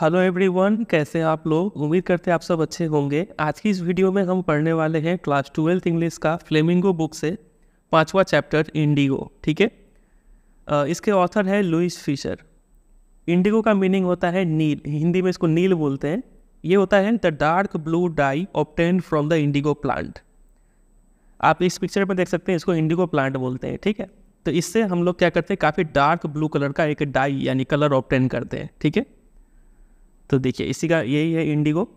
Hello everyone कैसे आप लोग उम्मीद करते हैं आप सब अच्छे होंगे आज की इस वीडियो में हम पढ़ने वाले हैं क्लास ट्वेल्थ इंग्लिश का फ्लेमिंगो बुक से पांचवा चैप्टर इंडिगो ठीक है इसके ऑथर है लुइस फिशर इंडिगो का मीनिंग होता है नील हिंदी में इसको नील बोलते हैं ये होता है the dark blue dye obtain from the indigo plant आप इस पिक्चर में देख सकते हैं इसको इंडिगो प्लांट बोलते हैं ठीक है तो इससे हम लोग क्या करते हैं काफ़ी डार्क ब्लू कलर का एक डाई यानी कलर ऑप्टेन करते हैं ठीक है तो देखिए इसी का यही है इंडिगो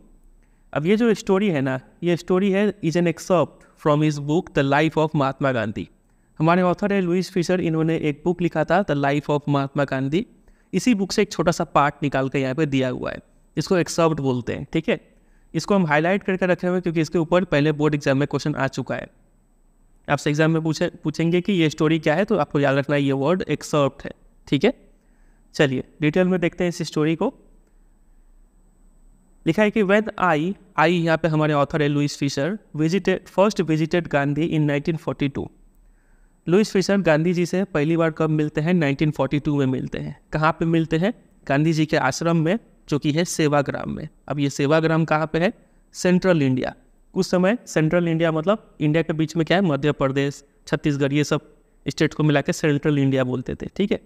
अब ये जो स्टोरी है ना ये स्टोरी है is an excerpt from his book the life of Mahatma Gandhi हमारे ऑथर है लुइस फिशर इन्होंने एक बुक लिखा था the life of Mahatma Gandhi इसी बुक से एक छोटा सा पार्ट निकाल कर यहाँ पर दिया हुआ है इसको एक्सप्ट बोलते हैं ठीक है इसको हम हाईलाइट करके रखे हुए क्योंकि इसके ऊपर पहले बोर्ड एग्जाम में क्वेश्चन आ चुका है आपसे एग्जाम में पूछे पूछेंगे कि ये स्टोरी क्या है तो आपको याद रखना है ये वर्ड एक्सर्प्ट है ठीक है चलिए डिटेल में देखते हैं इस स्टोरी को लिखा है कि वेन आई आई यहाँ पे हमारे ऑथर है Louis Fischer visited first visited Gandhi in 1942 Louis Fischer Gandhi ji से पहली बार कब मिलते हैं 1942 में मिलते हैं कहाँ पे मिलते हैं गांधी जी के आश्रम में जो कि है सेवाग्राम में अब ये सेवाग्राम कहाँ पे है सेंट्रल इंडिया उस समय सेंट्रल इंडिया मतलब इंडिया के बीच में क्या है मध्य प्रदेश छत्तीसगढ़ ये सब स्टेट को मिला के सेंट्रल इंडिया बोलते थे ठीक है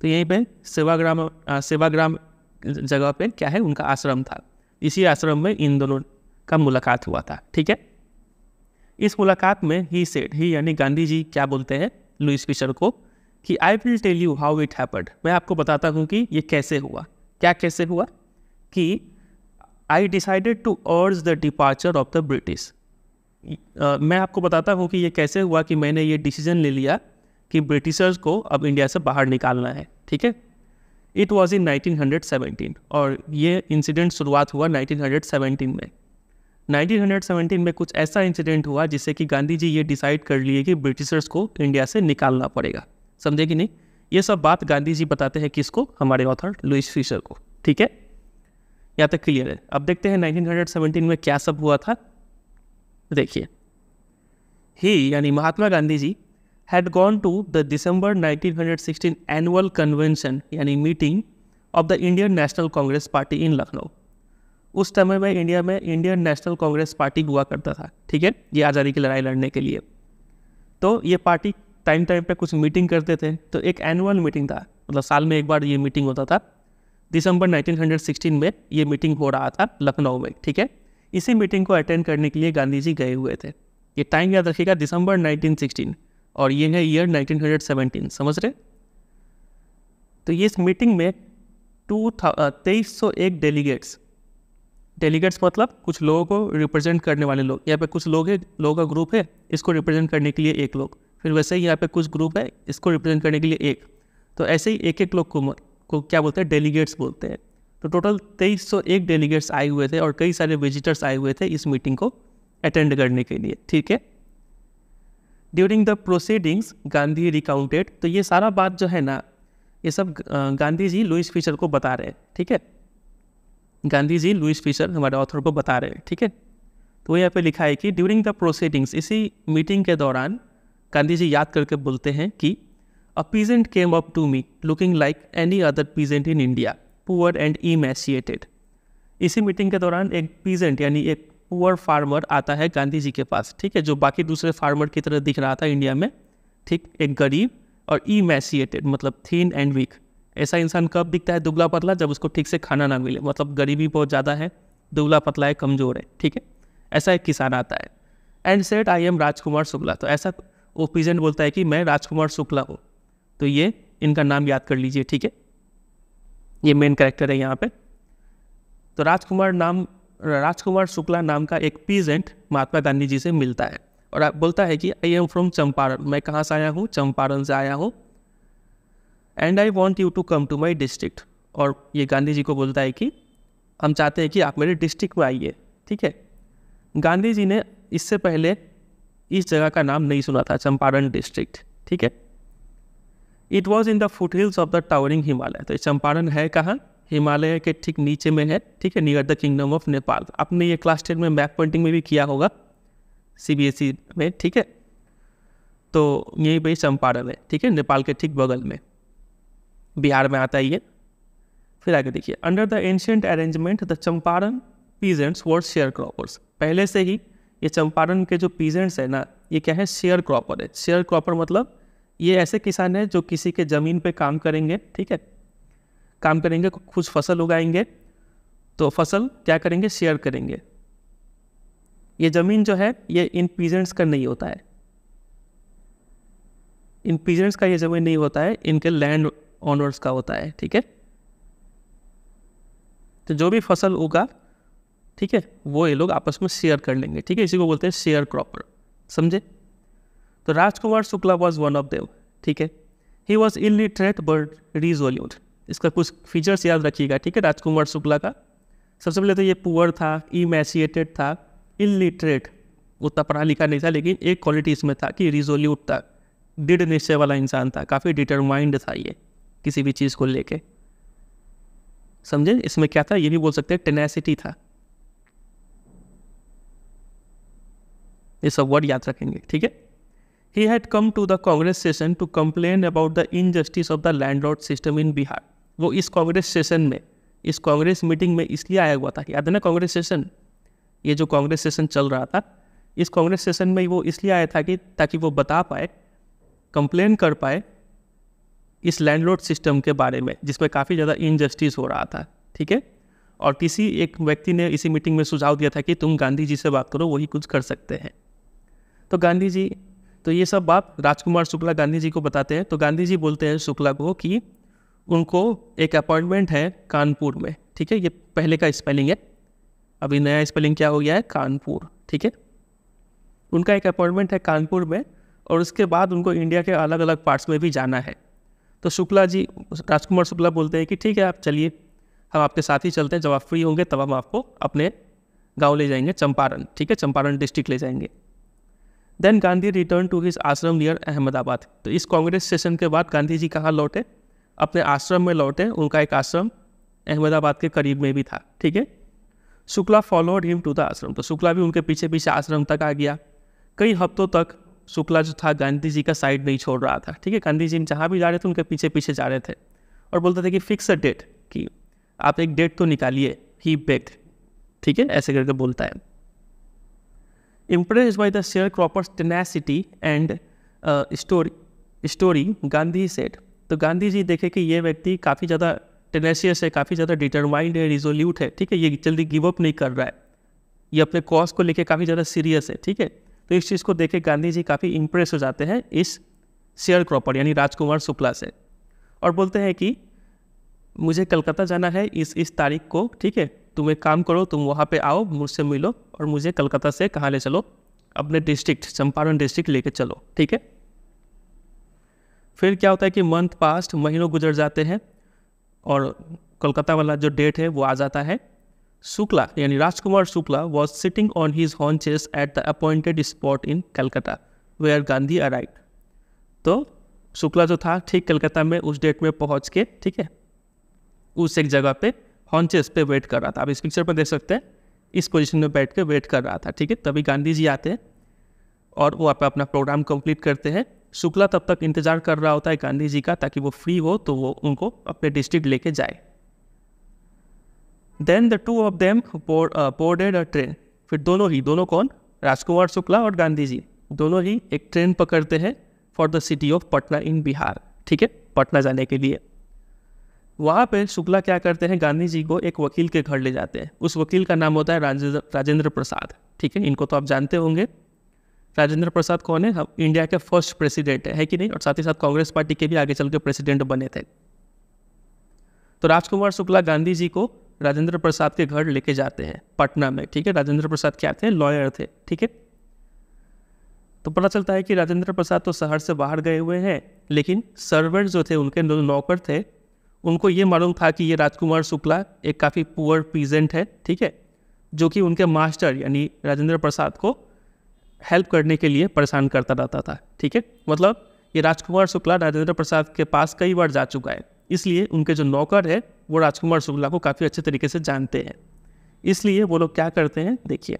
तो यहीं पर सेवाग्राम सेवाग्राम जगह पर क्या है उनका आश्रम था इसी आश्रम में इन दोनों का मुलाकात हुआ था ठीक है इस मुलाकात में ही सेठ ही यानी गांधी जी क्या बोलते हैं लुइस फिशर को कि I will tell you how it happened मैं आपको बताता हूँ कि ये कैसे हुआ क्या कैसे हुआ कि I decided to urge the departure of the British मैं आपको बताता हूँ कि ये कैसे हुआ कि मैंने ये डिसीजन ले लिया कि ब्रिटिशर्स को अब इंडिया से बाहर निकालना है ठीक है इट वॉज इन 1917 और ये इंसिडेंट शुरुआत हुआ 1917 में 1917 में कुछ ऐसा इंसिडेंट हुआ जिससे कि गांधी जी ये डिसाइड कर लिए कि ब्रिटिशर्स को इंडिया से निकालना पड़ेगा समझे कि नहीं ये सब बात गांधी जी बताते हैं किसको हमारे ऑथर लुइस फिशर को ठीक है यहाँ तक क्लियर है अब देखते हैं 1917 में क्या सब हुआ था देखिए ही यानी Mahatma Gandhi ji had gone to the December 1916 annual convention यानी meeting of the Indian National Congress party in Lucknow उस समय में इंडिया में इंडियन नेशनल कांग्रेस पार्टी हुआ करता था ठीक है ये आज़ादी की लड़ाई लड़ने के लिए तो ये पार्टी टाइम टाइम पे कुछ मीटिंग करते थे तो एक एनुअल मीटिंग था मतलब साल में एक बार ये मीटिंग होता था दिसंबर 1916 में ये मीटिंग हो रहा था लखनऊ में ठीक है इसी मीटिंग को अटेंड करने के लिए गांधी जी गए हुए थे ये टाइम याद रखिएगा दिसंबर नाइनटीन और ये है ईयर 1917 समझ रहे तो ये इस मीटिंग में टू uh, तेईस सौ एक डेलीगेट्स डेलीगेट्स मतलब कुछ लोगों को रिप्रेजेंट करने वाले लोग यहाँ पे कुछ लोग हैं लोगों का ग्रुप है इसको रिप्रेजेंट करने के लिए एक लोग फिर वैसे ही यहाँ पे कुछ ग्रुप है इसको रिप्रेजेंट करने के लिए एक तो ऐसे ही एक एक लोग को को क्या बोलते हैं डेलीगेट्स बोलते हैं तो टोटल तेईस सौ एक डेलीगेट्स आए हुए थे और कई सारे विजिटर्स आए हुए थे इस मीटिंग को अटेंड करने के लिए ठीक है during the proceedings Gandhi recounted तो ये सारा बात जो है ना ये सब गांधी जी लुइस फिशर को बता रहे हैं ठीक है गांधी जी लुइस फिशर हमारे ऑथर को बता रहे हैं ठीक है तो यहाँ पे लिखा है कि ड्यूरिंग द प्रोसीडिंग्स इसी मीटिंग के दौरान गांधी जी याद करके बोलते हैं कि a peasant came up to me looking like any other peasant in India poor and emaciated इसी मीटिंग के दौरान एक पीजेंट यानी एक पुअर फार्मर आता है गांधी जी के पास ठीक है जो बाकी दूसरे फार्मर की तरह दिख रहा था इंडिया में ठीक एक गरीब और ई मैसिएटेड मतलब थीन एंड वीक ऐसा इंसान कब दिखता है दुबला पतला जब उसको ठीक से खाना ना मिले मतलब गरीबी बहुत ज़्यादा है दुबला पतला है कमज़ोर है ठीक है ऐसा एक किसान आता है and said I am Rajkumar Shukla तो ऐसा वो पीजेंट बोलता है कि मैं राजकुमार शुक्ला हूँ तो ये इनका नाम याद कर लीजिए ठीक है ये मेन कैरेक्टर है यहाँ पे तो राजकुमार नाम राजकुमार शुक्ला नाम का एक पीजेंट महात्मा गांधी जी से मिलता है और बोलता है कि आई एम फ्रॉम चंपारण मैं कहाँ से आया हूँ चंपारण से आया हूँ and I want you to come to my district और ये गांधी जी को बोलता है कि हम चाहते हैं कि आप मेरे डिस्ट्रिक्ट में आइए ठीक है गांधी जी ने इससे पहले इस जगह का नाम नहीं सुना था चंपारण डिस्ट्रिक्ट ठीक है it was in the foothills of the towering Himalaya तो चंपारण है कहाँ हिमालय के ठीक नीचे में है ठीक है near the kingdom of Nepal आपने ये क्लास टेन में मैप पॉइंटिंग में भी किया होगा सी e में ठीक है तो यहीं भाई चंपारण है ठीक है नेपाल के ठीक बगल में बिहार में आता है ये फिर आगे देखिए under the ancient arrangement the Champaran peasants were sharecroppers पहले से ही ये चंपारण के जो पीजेंट्स हैं ना ये क्या है शेयर क्रॉपर है शेयर क्रॉपर मतलब ये ऐसे किसान हैं जो किसी के ज़मीन पे काम करेंगे ठीक है काम करेंगे कुछ फसल उगाएंगे तो फसल क्या करेंगे शेयर करेंगे ये ज़मीन जो है ये इन पीजेंट्स का नहीं होता है इन पीजेंट्स का ये ज़मीन नहीं होता है इनके लैंड ऑनर्स का होता है ठीक है तो जो भी फसल उगा ठीक है वो ये लोग आपस में शेयर कर लेंगे ठीक है इसी को बोलते हैं शेयर क्रॉपर समझे तो Rajkumar Shukla was one of them ठीक है he was illiterate but resolute इसका कुछ फीचर्स याद रखिएगा ठीक है राजकुमार शुक्ला का सबसे पहले तो ये पुअर था इमेसिएटेड था इलिटरेट उतना पढ़ा लिखा नहीं था लेकिन एक क्वालिटी इसमें था कि रिजोल्यूट था दृढ़ निश्चय वाला इंसान था काफ़ी डिटरमाइंड था ये किसी भी चीज़ को लेके समझे इसमें क्या था ये भी बोल सकते हैं टेनेसिटी था ये सब वर्ड याद रखेंगे ठीक है he had come to the Congress session to complain about the injustice of the landlord system in Bihar वो इस कांग्रेस सेशन में इस कांग्रेस मीटिंग में इसलिए आया हुआ था याद है ना कांग्रेस सेशन ये जो कांग्रेस सेशन चल रहा था इस कांग्रेस सेशन में वो इसलिए आया था कि ताकि वो बता पाए कंप्लेन कर पाए इस लैंडलॉर्ड सिस्टम के बारे में जिसमें काफ़ी ज़्यादा इनजस्टिस हो रहा था ठीक है और किसी एक व्यक्ति ने इसी मीटिंग में सुझाव दिया था कि तुम गांधी जी से बात करो वही कुछ कर सकते हैं तो गांधी जी तो ये सब बात राजकुमार शुक्ला गांधी जी को बताते हैं तो गांधी जी बोलते हैं शुक्ला को कि उनको एक अपॉइंटमेंट है कानपुर में ठीक है ये पहले का स्पेलिंग है अभी नया स्पेलिंग क्या हो गया है कानपुर ठीक है उनका एक अपॉइंटमेंट है कानपुर में और उसके बाद उनको इंडिया के अलग अलग पार्ट्स में भी जाना है तो शुक्ला जी राजकुमार शुक्ला बोलते हैं कि ठीक है आप चलिए हम आपके साथ ही चलते हैं जब आप फ्री होंगे तब हम आपको अपने गांव ले जाएंगे चंपारण ठीक है चंपारण डिस्ट्रिक्ट ले जाएंगे then Gandhi return to his ashram near Ahmedabad तो इस कांग्रेस सेशन के बाद गांधी जी कहाँ लौटे अपने आश्रम में लौटे उनका एक आश्रम अहमदाबाद के करीब में भी था ठीक है Shukla followed him to the ashram तो शुक्ला भी उनके पीछे पीछे आश्रम तक आ गया कई हफ्तों तक शुक्ला जो था गांधी जी का साइड नहीं छोड़ रहा था ठीक है गांधी जी जहाँ भी जा रहे थे उनके पीछे पीछे जा रहे थे और बोलते थे कि फिक्स अ डेट कि आप एक डेट तो निकालिए ही बेट ठीक है ऐसे करके बोलता है impress by the sharecroppers tenacity and story story Gandhi said तो गांधी जी देखे कि ये व्यक्ति काफ़ी ज़्यादा टेनेशियस है काफ़ी ज़्यादा डिटरमाइंड है रिजोल्यूट है ठीक है ये जल्दी गिव अप नहीं कर रहा है ये अपने कॉज को लेके काफ़ी ज़्यादा सीरियस है ठीक है तो इस चीज़ को देखे गांधी जी काफ़ी इम्प्रेस हो जाते हैं इस शेयर क्रॉपर यानी राजकुमार शुक्ला से और बोलते हैं कि मुझे कलकत्ता जाना है इस इस तारीख को ठीक है तुम एक काम करो तुम वहाँ पे आओ मुझसे मिलो और मुझे कलकत्ता से कहाँ ले चलो अपने डिस्ट्रिक्ट चंपारण डिस्ट्रिक्ट लेके चलो ठीक है फिर क्या होता है कि मंथ पास्ट महीनों गुजर जाते हैं और कोलकाता वाला जो डेट है वो आ जाता है शुक्ला यानी Rajkumar Shukla was sitting on his haunches at the appointed spot in Calcutta where Gandhi arrive तो शुक्ला जो था ठीक कलकत्ता में उस डेट में पहुंच के ठीक है उस एक जगह पे हॉन्चेस पे वेट कर रहा था आप इस पिक्चर पर देख सकते हैं इस पोजीशन में बैठ के वेट कर रहा था ठीक है तभी गांधी जी आते हैं और वो आप अपना प्रोग्राम कंप्लीट करते हैं शुक्ला तब तक इंतज़ार कर रहा होता है गांधी जी का ताकि वो फ्री हो तो वो उनको अपने डिस्ट्रिक्ट लेके जाए then the two of them boarded a train फिर दोनों ही दोनों कौन राजकुमार शुक्ला और गांधी जी दोनों ही एक ट्रेन पकड़ते हैं for the city of Patna in Bihar ठीक है पटना जाने के लिए वहाँ पे शुक्ला क्या करते हैं गांधी जी को एक वकील के घर ले जाते हैं उस वकील का नाम होता है राजेंद्र राजेंद्र प्रसाद ठीक है इनको तो आप जानते होंगे राजेंद्र प्रसाद कौन है हम इंडिया के फर्स्ट प्रेसिडेंट है, है कि नहीं और साथ ही साथ कांग्रेस पार्टी के भी आगे चल के प्रेसिडेंट बने थे तो राजकुमार शुक्ला गांधी जी को राजेंद्र प्रसाद के घर लेके जाते हैं पटना में ठीक है राजेंद्र प्रसाद क्या थे लॉयर थे ठीक है तो पता चलता है कि राजेंद्र प्रसाद तो शहर से बाहर गए हुए हैं लेकिन सर्वेंट जो थे उनके नौकर थे उनको ये मालूम था कि ये राजकुमार शुक्ला एक काफ़ी पुअर पीजेंट है ठीक है जो कि उनके मास्टर यानी राजेंद्र प्रसाद को हेल्प करने के लिए परेशान करता रहता था ठीक है मतलब ये राजकुमार शुक्ला राजेंद्र प्रसाद के पास कई बार जा चुका है इसलिए उनके जो नौकर है वो राजकुमार शुक्ला को काफ़ी अच्छे तरीके से जानते हैं इसलिए वो लोग क्या करते हैं देखिए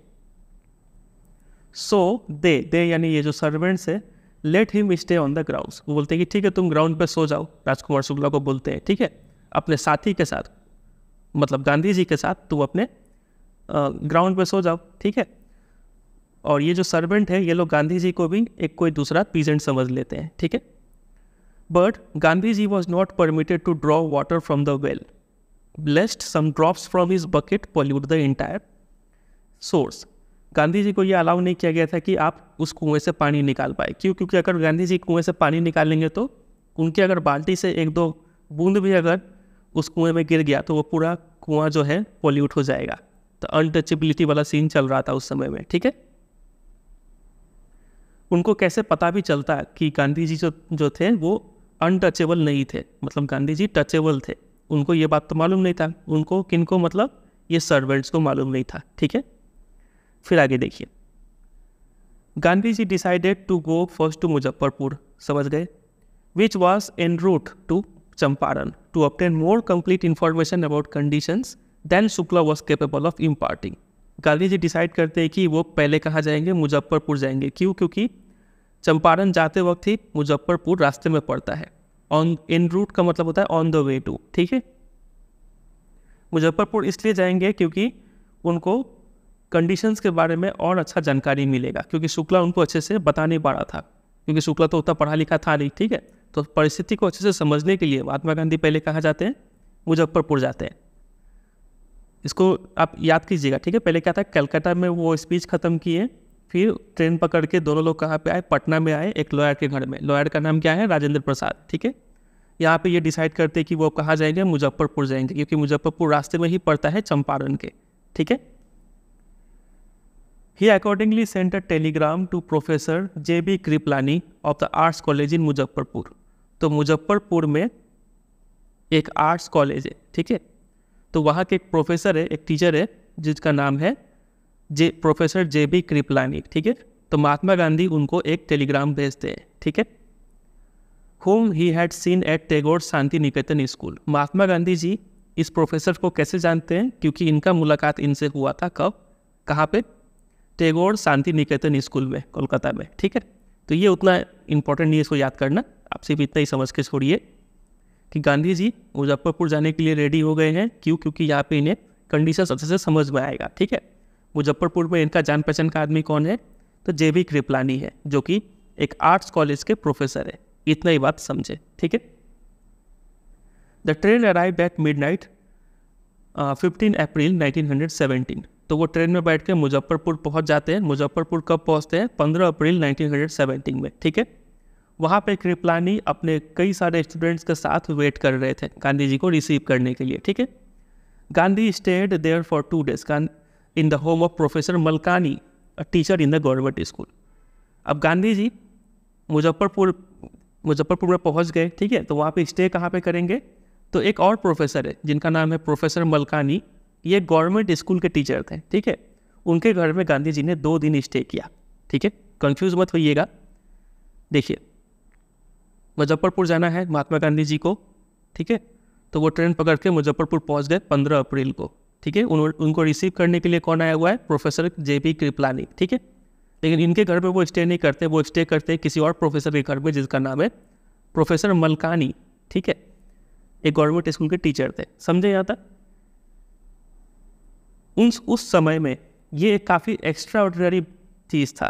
सो दे दे यानी ये जो सर्वेंट्स है let him stay on the ground वो बोलते हैं कि ठीक है तुम ग्राउंड पे सो जाओ राजकुमार शुक्ला को बोलते हैं ठीक है अपने साथी के साथ मतलब गांधी जी के साथ तुम अपने ग्राउंड पे सो जाओ ठीक है और ये जो सर्वेंट है ये लोग गांधी जी को भी एक कोई दूसरा पीजेंट समझ लेते हैं ठीक है but Gandhi ji was not permitted to draw water from the well blessed some drops from his bucket pollute the entire source Gandhi ji को ये अलाउ नहीं किया गया था कि आप उस कुएं से पानी निकाल पाए क्यों क्योंकि अगर गांधी जी कुएं से पानी निकालेंगे तो उनके अगर बाल्टी से एक दो बूंद भी अगर उस कुएं में गिर गया तो वो पूरा कुआं जो है पोल्यूट हो जाएगा तो अनटचेबिलिटी वाला सीन चल रहा था उस समय में ठीक है उनको कैसे पता भी चलता कि गांधी जी जो जो थे वो अनटचेबल नहीं थे मतलब गांधी जी टचेबल थे उनको ये बात तो मालूम नहीं था उनको किनको मतलब ये सर्वेंट्स को मालूम नहीं था ठीक है फिर आगे देखिए Gandhi ji decided to go first to Muzaffarpur समझ गए which was en route to Champaran to obtain more complete information about conditions than Shukla was capable of imparting Gandhi ji decide करते हैं कि वो पहले कहाँ जाएंगे मुजफ्फरपुर जाएंगे क्यों क्योंकि चंपारण जाते वक्त ही मुजफ्फरपुर रास्ते में पड़ता है ऑन इन रूट का मतलब होता है ऑन द वे टू ठीक है मुजफ्फरपुर इसलिए जाएंगे क्योंकि उनको कंडीशंस के बारे में और अच्छा जानकारी मिलेगा क्योंकि शुक्ला उनको अच्छे से बता नहीं पा रहा था क्योंकि शुक्ला तो उतना पढ़ा लिखा था नहीं ठीक है तो परिस्थिति को अच्छे से समझने के लिए महात्मा गांधी पहले कहाँ जाते हैं मुजफ्फरपुर जाते हैं इसको आप याद कीजिएगा ठीक है पहले क्या था कलकत्ता में वो स्पीच ख़त्म किए फिर ट्रेन पकड़ के दोनों लोग कहाँ पे आए पटना में आए एक लॉयर के घर में लॉयर का नाम क्या है राजेंद्र प्रसाद ठीक है यहाँ पे ये डिसाइड करते हैं कि वो कहाँ जाएंगे मुजफ्फरपुर जाएंगे क्योंकि मुजफ्फरपुर रास्ते में ही पड़ता है चंपारण के ठीक है he accordingly sent a telegram to professor J B Kripalani of the Arts College in Muzaffarpur तो मुजफ्फरपुर में एक आर्ट्स कॉलेज है ठीक है तो वहाँ के एक प्रोफेसर है एक टीचर है जिसका नाम है J professor J B Kripalani ठीक है तो महात्मा गांधी उनको एक टेलीग्राम भेजते हैं ठीक है whom he had seen at Tagore Shantiniketan school Mahatma Gandhi ji इस प्रोफेसर को कैसे जानते हैं क्योंकि इनका मुलाकात इनसे हुआ था कब कहाँ पे टेगोर शांति निकेतन स्कूल में कोलकाता में ठीक है तो ये उतना इम्पोर्टेंट नहीं है इसको याद करना आप सिर्फ इतना ही समझ के छोड़िए कि गांधी जी मुजफ्फरपुर जाने के लिए रेडी हो गए हैं क्यों क्योंकि यहाँ पे इन्हें कंडीशन अच्छे से समझ में आएगा ठीक है मुजफ्फरपुर में इनका जान पहचान का आदमी कौन है तो जे वी कृपलानी है जो कि एक आर्ट्स कॉलेज के प्रोफेसर है इतना ही बात समझे ठीक है the train arrive at midnight fifteen April nineteen तो वो ट्रेन में बैठ के मुजफ्फरपुर पहुंच जाते हैं मुजफ्फरपुर कब पहुंचते हैं 15 अप्रैल 1917 में ठीक है वहाँ पे कृपलानी अपने कई सारे स्टूडेंट्स के साथ वेट कर रहे थे गांधी जी को रिसीव करने के लिए ठीक है Gandhi stayed there for two days in the home of professor Malkani a teacher in the government school अब गांधी जी मुजफ्फरपुर मुजफ्फरपुर में पहुँच गए ठीक है तो वहाँ पर स्टे कहाँ पर करेंगे तो एक और प्रोफेसर है जिनका नाम है प्रोफेसर मलकानी ये गवर्नमेंट स्कूल के टीचर थे ठीक है उनके घर में गांधी जी ने दो दिन स्टे किया ठीक है कंफ्यूज मत होइएगा देखिए मुजफ्फरपुर जाना है महात्मा गांधी जी को ठीक है तो वो ट्रेन पकड़ के मुजफ्फरपुर पहुंच गए 15 अप्रैल को ठीक है उन, उनको रिसीव करने के लिए कौन आया हुआ है प्रोफेसर जे पी कृपलानी ठीक है लेकिन इनके घर पे वो स्टे नहीं करते वो स्टे करते किसी और प्रोफेसर के घर में जिसका नाम है प्रोफेसर मलकानी ठीक है एक गवर्नमेंट स्कूल के टीचर थे समझे यहाँ तक उन उस समय में ये काफ़ी एक्स्ट्रा ऑर्डनरी चीज़ था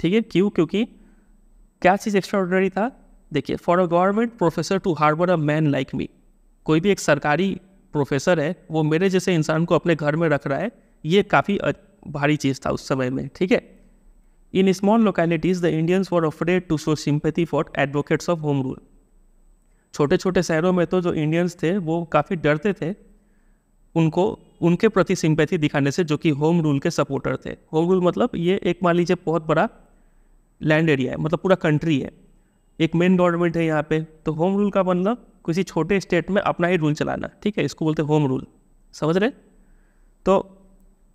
ठीक है क्यों क्योंकि क्या चीज़ एक्स्ट्रा ऑर्डनरी था देखिए for a government professor to harbour a man like me कोई भी एक सरकारी प्रोफेसर है वो मेरे जैसे इंसान को अपने घर में रख रहा है ये काफ़ी भारी चीज़ था उस समय में ठीक है in small localities the Indians were afraid to show sympathy for advocates of home rule छोटे छोटे शहरों में तो जो इंडियंस थे वो काफ़ी डरते थे उनको उनके प्रति सिंपैथी दिखाने से जो कि होम रूल के सपोर्टर थे होम रूल मतलब ये एक मान लीजिए बहुत बड़ा लैंड एरिया है मतलब पूरा कंट्री है एक मेन गवर्नमेंट है यहाँ पे तो होम रूल का मतलब किसी छोटे स्टेट में अपना ही रूल चलाना ठीक है इसको बोलते हैं होम रूल समझ रहे तो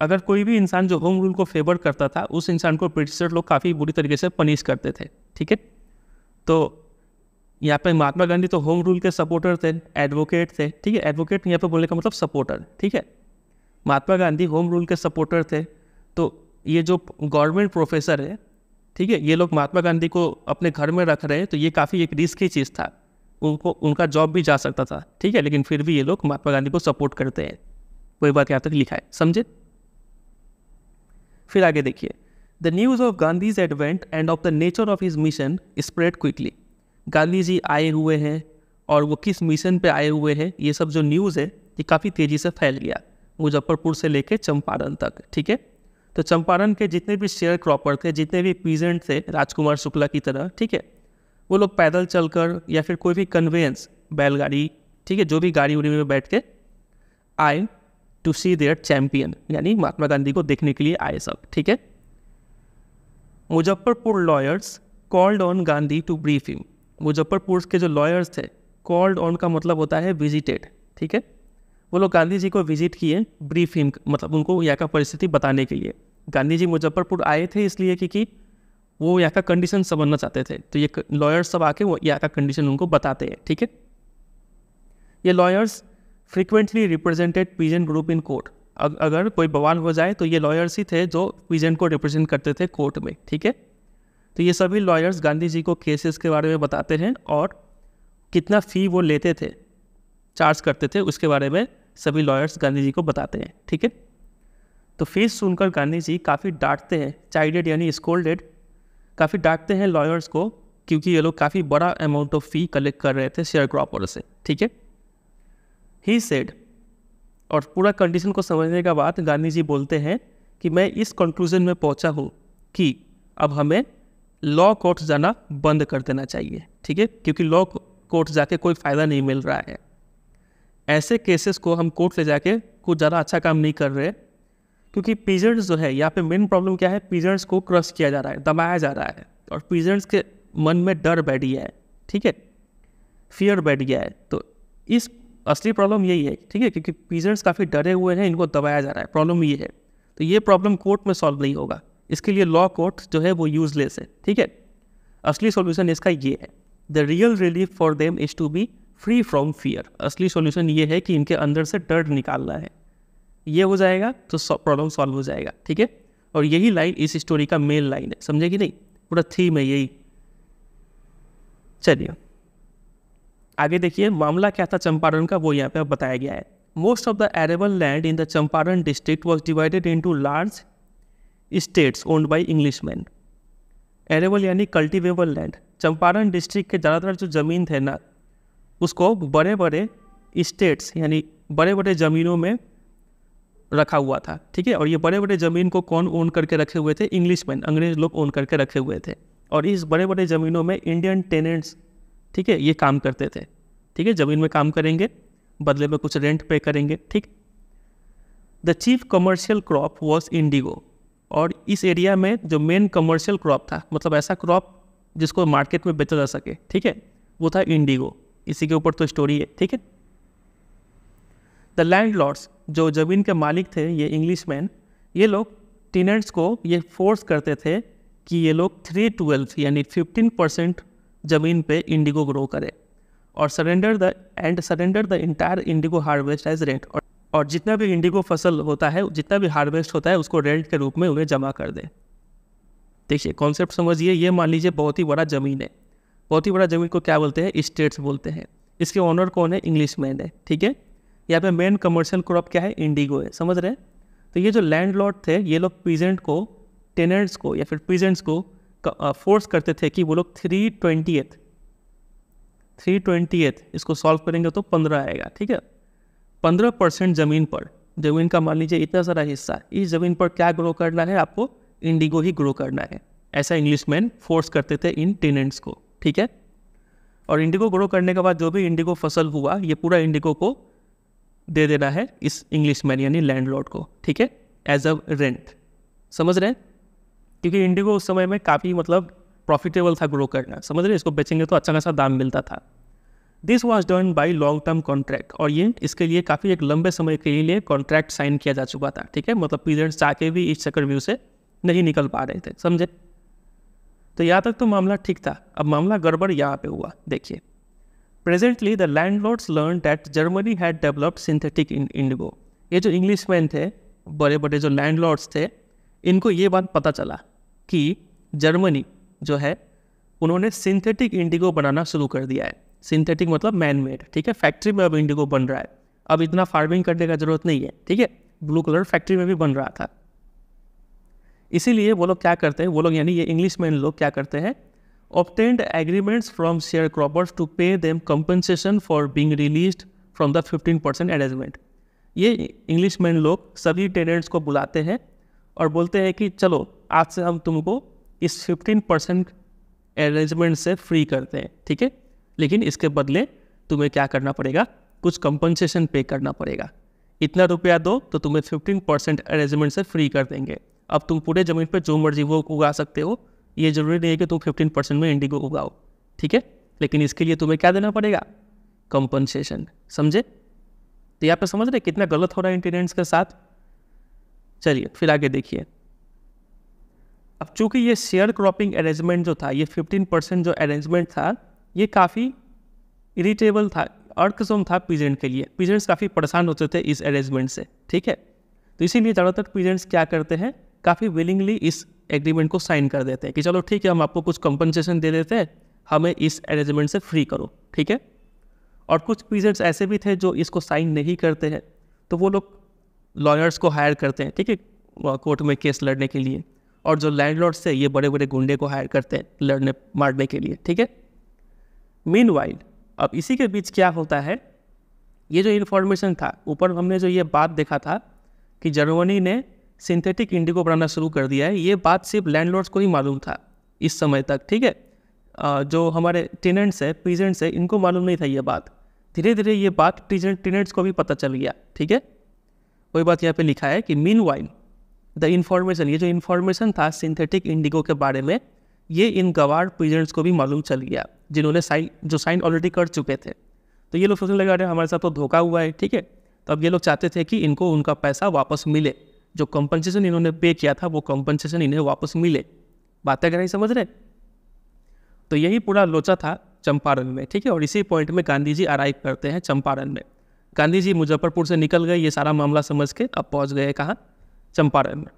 अगर कोई भी इंसान जो होम रूल को फेवर करता था उस इंसान को ब्रिटिशर लोग काफ़ी बुरी तरीके से पनिश करते थे ठीक है तो यहाँ पे महात्मा गांधी तो होम रूल के सपोर्टर थे एडवोकेट थे ठीक है एडवोकेट यहाँ पे बोलने का मतलब सपोर्टर ठीक है महात्मा गांधी होम रूल के सपोर्टर थे तो ये जो गवर्नमेंट प्रोफेसर है ठीक है ये लोग महात्मा गांधी को अपने घर में रख रहे हैं तो ये काफ़ी एक रिस्की चीज़ था उनको उनका जॉब भी जा सकता था ठीक है लेकिन फिर भी ये लोग महात्मा गांधी को सपोर्ट करते हैं कोई बात यहाँ तक लिखा है समझे फिर आगे देखिए the news of Gandhi's advent and of the nature of his mission spread quickly Gandhi ji आए हुए हैं और वो किस मिशन पे आए हुए हैं ये सब जो न्यूज़ है ये काफ़ी तेज़ी से फैल गया मुजफ्फरपुर से लेकर चंपारण तक ठीक है तो चंपारण के जितने भी शेयर क्रॉपर थे जितने भी पीजेंट थे राजकुमार शुक्ला की तरह ठीक है वो लोग पैदल चलकर या फिर कोई भी कन्वेंस बैलगाड़ी ठीक है जो भी गाड़ी उड़ी में बैठ के आए टू सी देयर चैम्पियन यानी महात्मा गांधी को देखने के लिए आए सब ठीक है Muzaffarpur lawyers called on Gandhi to brief him Muzaffarpur के जो लॉयर्स थे कॉल्ड ऑन का मतलब होता है विजिटेड ठीक है वो लोग गांधी जी को विजिट किए ब्रीफिंग मतलब उनको यहाँ का परिस्थिति बताने के लिए गांधी जी मुजफ्फरपुर आए थे इसलिए क्योंकि वो यहाँ का कंडीशन समझना चाहते थे तो ये लॉयर्स सब आके वो यहाँ का कंडीशन उनको बताते हैं ठीक है ये lawyers frequently represented peasant group in court अगर कोई बवाल हो जाए तो ये लॉयर्स ही थे जो पीजेंट को रिप्रेजेंट करते थे कोर्ट में ठीक है तो ये सभी लॉयर्स गांधी जी को केसेस के बारे में बताते हैं और कितना फ़ी वो लेते थे चार्ज करते थे उसके बारे में सभी लॉयर्स गांधी जी को बताते हैं ठीक है तो फेस सुनकर गांधी जी काफ़ी डांटते हैं चाइडेड यानी स्कोल्डेड काफ़ी डांटते हैं लॉयर्स को क्योंकि ये लोग काफ़ी बड़ा अमाउंट ऑफ फी कलेक्ट कर रहे थे शेयर क्रॉपर से ठीक है ही सेड और पूरा कंडीशन को समझने के बाद गांधी जी बोलते हैं कि मैं इस कंक्लूजन में पहुंचा हूं कि अब हमें लॉ कोर्ट जाना बंद कर देना चाहिए ठीक है क्योंकि लॉ कोर्ट जाके कोई फ़ायदा नहीं मिल रहा है ऐसे केसेस को हम कोर्ट ले जाके कुछ ज़्यादा अच्छा काम नहीं कर रहे क्योंकि पीजेंट्स जो है यहाँ पे मेन प्रॉब्लम क्या है पीजेंट्स को क्रश किया जा रहा है दबाया जा रहा है और पीजेंट्स के मन में डर बैठ गया है ठीक है फियर बैठ गया है तो इस असली प्रॉब्लम यही है ठीक है क्योंकि पीजेंट्स काफ़ी डरे हुए हैं इनको दबाया जा रहा है प्रॉब्लम ये है तो ये प्रॉब्लम कोर्ट में सॉल्व नहीं होगा इसके लिए लॉ कोर्ट जो है वो यूजलेस है ठीक है असली सॉल्यूशन इसका ये है the real relief for them is to be free from fear असली सोल्यूशन ये है कि इनके अंदर से डर निकालना है ये हो जाएगा तो प्रॉब्लम सॉल्व हो जाएगा ठीक है और यही लाइन इस स्टोरी का मेन लाइन है समझे कि नहीं पूरा थीम है यही चलिए आगे देखिए मामला क्या था चंपारण का वो यहाँ पे बताया गया है most of the arable land in the Champaran district was divided into large states owned by English man arable यानी कल्टिवेबल लैंड चंपारण डिस्ट्रिक्ट के ज़्यादातर जो ज़मीन थे ना उसको बड़े बड़े स्टेट्स यानी बड़े बड़े ज़मीनों में रखा हुआ था ठीक है और ये बड़े बड़े ज़मीन को कौन ओन करके रखे हुए थे इंग्लिश मैन अंग्रेज लोग ओन करके रखे हुए थे और इस बड़े बड़े ज़मीनों में इंडियन टेनेंट्स ठीक है ये काम करते थे ठीक है ज़मीन में काम करेंगे बदले में कुछ रेंट पे करेंगे ठीक the chief commercial crop was indigo और इस एरिया में जो मेन कमर्शियल क्रॉप था मतलब ऐसा क्रॉप जिसको मार्केट में बेचा जा सके ठीक है वो था इंडिगो इसी के ऊपर तो स्टोरी है ठीक है द लैंड लॉर्ड्स जो जमीन के मालिक थे ये इंग्लिश मैन ये लोग टीनेंट्स को ये फोर्स करते थे कि ये लोग थ्री ट्वेल्थ यानी फिफ्टीन परसेंट ज़मीन पे इंडिगो ग्रो करें और surrender the and surrender the entire indigo harvest as rent और, और जितना भी इंडिगो फसल होता है जितना भी हार्वेस्ट होता है उसको रेंट के रूप में उन्हें जमा कर दे देखिए कॉन्सेप्ट समझिए ये मान लीजिए बहुत ही बड़ा ज़मीन है बहुत ही बड़ा जमीन को क्या बोलते हैं स्टेट्स बोलते हैं इसके ऑनर कौन है इंग्लिश मैन है ठीक है यहाँ पे मेन कमर्शियल क्रॉप क्या है इंडिगो है समझ रहे हैं तो ये जो लैंड लॉर्ड थे ये लोग पीजेंट को टेनेंट्स को या फिर पीजेंट्स को फोर्स करते थे कि वो लोग three twenty eighth three twenty eighth इसको सॉल्व करेंगे तो पंद्रह आएगा ठीक है पंद्रह परसेंट ज़मीन पर ज़मीन का मान लीजिए इतना सारा हिस्सा इस ज़मीन पर क्या ग्रो करना है आपको इंडिगो ही ग्रो करना है ऐसा इंग्लिश मैन फोर्स करते थे इन टेनेंट्स को ठीक है और इंडिगो ग्रो करने के बाद जो भी इंडिगो फसल हुआ ये पूरा इंडिगो को दे देना है इस इंग्लिश मैन यानी लैंडलॉर्ड को ठीक है एज अ रेंट समझ रहे हैं क्योंकि इंडिगो उस समय में काफ़ी मतलब प्रॉफिटेबल था ग्रो करना समझ रहे इसको बेचेंगे तो अच्छा खासा दाम मिलता था this was done by long term contract और ये इसके लिए काफ़ी एक लंबे समय के लिए कॉन्ट्रैक्ट साइन किया जा चुका था ठीक है मतलब पीरियड्स चाह के भी इस चक्कर व्यू से नहीं निकल पा रहे थे समझे तो यहाँ तक तो मामला ठीक था अब मामला गड़बड़ यहाँ पे हुआ देखिए presently the landlords learn that Germany had developed synthetic indigo ये जो इंग्लिश मैन थे बड़े बड़े जो लैंडलॉर्ड्स थे इनको ये बात पता चला कि जर्मनी जो है उन्होंने सिंथेटिक इंडिगो बनाना शुरू कर दिया है सिंथेटिक मतलब मैन मेड ठीक है फैक्ट्री में अब इंडिगो बन रहा है अब इतना फार्मिंग करने का ज़रूरत नहीं है ठीक है ब्लू कलर फैक्ट्री में भी बन रहा था इसीलिए वो लोग क्या करते हैं वो लोग यानी ये इंग्लिश मैन लोग क्या करते हैं obtained agreements from sharecroppers to pay them compensation for being release from the fifteen percent arrangement ये इंग्लिश मैन लोग सभी टेनेंट्स को बुलाते हैं और बोलते हैं कि चलो आज से हम तुमको इस फिफ्टीन परसेंट अरेंजमेंट से फ्री करते हैं ठीक है लेकिन इसके बदले तुम्हें क्या करना पड़ेगा कुछ कंपनसेशन पे करना पड़ेगा इतना रुपया दो तो तुम्हें फिफ्टीन परसेंट अरेंजमेंट से फ्री कर देंगे अब तुम पूरे ज़मीन पर जो मर्जी वो उगा सकते हो ये ज़रूरी नहीं है कि तुम फिफ्टीन परसेंट में इंडिगो उगाओ ठीक है लेकिन इसके लिए तुम्हें क्या देना पड़ेगा कंपनसेशन समझे तो यहाँ पे समझ रहे कितना गलत हो रहा है इंटेनेंट्स के साथ चलिए फिर आगे देखिए अब चूंकि ये शेयर क्रॉपिंग अरेंजमेंट जो था ये 15 परसेंट जो अरेंजमेंट था ये काफ़ी इरिटेबल था अर्थसम था पीजेंट के लिए पीजेंट्स काफ़ी परेशान होते थे इस अरेंजमेंट से ठीक है तो इसीलिए ज़्यादातर पीजेंट्स क्या करते हैं काफ़ी विलिंगली इस एग्रीमेंट को साइन कर देते हैं कि चलो ठीक है हम आपको कुछ कंपनसेशन दे देते हैं हमें इस अरेंजमेंट से फ्री करो ठीक है और कुछ पीजेंट्स ऐसे भी थे जो इसको साइन नहीं करते हैं तो वो लोग लॉयर्स को हायर करते हैं ठीक है कोर्ट में केस लड़ने के लिए और जो लैंडलॉर्ड्स थे ये बड़े बड़े गुंडे को हायर करते हैं लड़ने मारने के लिए ठीक है मीन अब इसी के बीच क्या होता है ये जो इन्फॉर्मेशन था ऊपर हमने जो ये बात देखा था कि जर्मनी ने सिंथेटिक इंडिगो बनाना शुरू कर दिया है ये बात सिर्फ लैंडलॉर्ड्स को ही मालूम था इस समय तक ठीक है जो हमारे टेनेंट्स है पीजेंट्स है इनको मालूम नहीं था ये बात धीरे धीरे ये बात टेनेंट्स को भी पता चल गया ठीक है वही बात यहाँ पे लिखा है कि मीन वाइन द इन्फॉर्मेशन ये जो इन्फॉर्मेशन था सिंथेटिक इंडिगो के बारे में ये इन गवार पीजेंट्स को भी मालूम चल गया जिन्होंने साइन जो साइन ऑलरेडी कर चुके थे तो ये लोग सोचने लगा रहे हमारे साथ तो धोखा हुआ है ठीक है तो अब ये लोग चाहते थे कि इनको उनका पैसा वापस मिले जो कंपनसेशन इन्होंने पे किया था वो कंपनसेशन इन्हें वापस मिले बातें अगर नहीं समझ रहे तो यही पूरा लोचा था चंपारण में ठीक है और इसी पॉइंट में गांधी जी अराइव करते हैं चंपारण में गांधी जी मुजफ्फरपुर से निकल गए ये सारा मामला समझ के अब पहुंच गए कहाँ चंपारण में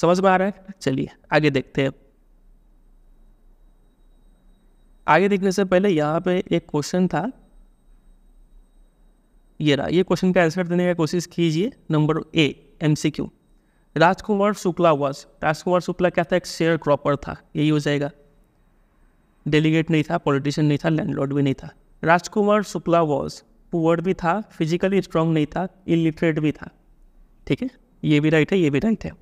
समझ में आ रहा है चलिए आगे देखते हैं आगे देखने से पहले यहाँ पे एक क्वेश्चन था ये रहा ये क्वेश्चन का आंसर देने की कोशिश कीजिए number A M C Q Rajkumar Shukla was Rajkumar Shukla क्या था एक शेयर क्रॉपर था यही हो जाएगा डेलीगेट नहीं था पॉलिटिशियन नहीं था लैंडलॉर्ड भी नहीं था राजकुमार शुक्ला वॉज पुअर भी था फिजिकली स्ट्रांग नहीं था इलिटरेट भी था ठीक है ये भी राइट है ये भी राइट है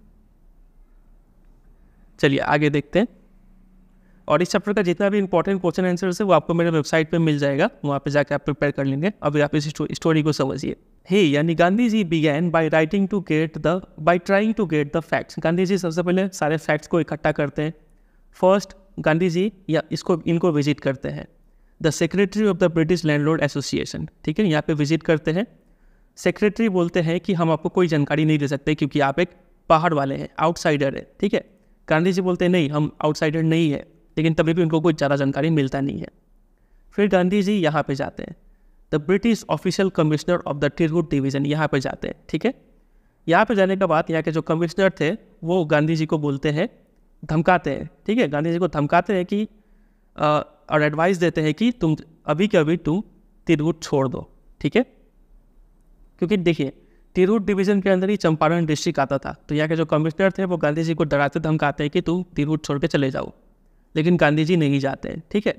चलिए आगे देखते हैं और इस चैप्टर का जितना भी इंपॉर्टेंट क्वेश्चन आंसर है वो आपको मेरे वेबसाइट पे मिल जाएगा वहाँ पे जाके आप प्रिपेयर कर लेंगे अभी आप इस स्टोरी को समझिए ही यानी Gandhi ji began by writing to get the by trying to get the facts Gandhi ji सबसे पहले सारे फैक्ट्स को इकट्ठा करते हैं फर्स्ट गांधी जी या इसको इनको विजिट करते हैं the secretary of the British landlord association ठीक है यहाँ पे विजिट करते हैं सेक्रेटरी बोलते हैं कि हम आपको कोई जानकारी नहीं दे सकते क्योंकि आप एक पहाड़ वाले हैं आउटसाइडर है ठीक है गांधी जी बोलते हैं नहीं हम आउटसाइडर नहीं है लेकिन तभी भी उनको कोई ज़्यादा जानकारी मिलता नहीं है फिर गांधी जी यहाँ पे जाते हैं the British official commissioner of the Tirhut division यहाँ पर जाते हैं ठीक है यहाँ पर जाने के बाद यहाँ के जो कमिश्नर थे वो गांधी जी को बोलते हैं धमकाते हैं ठीक है गांधी जी को धमकाते हैं कि आ, और एडवाइस देते हैं कि तुम अभी के अभी तुम तिरहुट छोड़ दो ठीक है क्योंकि देखिए तिरहुट डिवीज़न के अंदर ही चंपारण डिस्ट्रिक्ट आता था तो यहाँ के जो कमिश्नर थे वो गांधी जी को डराते धमकाते हैं कि तुम तिरहुट छोड़ के चले जाओ लेकिन गांधी जी नहीं जाते हैं ठीक है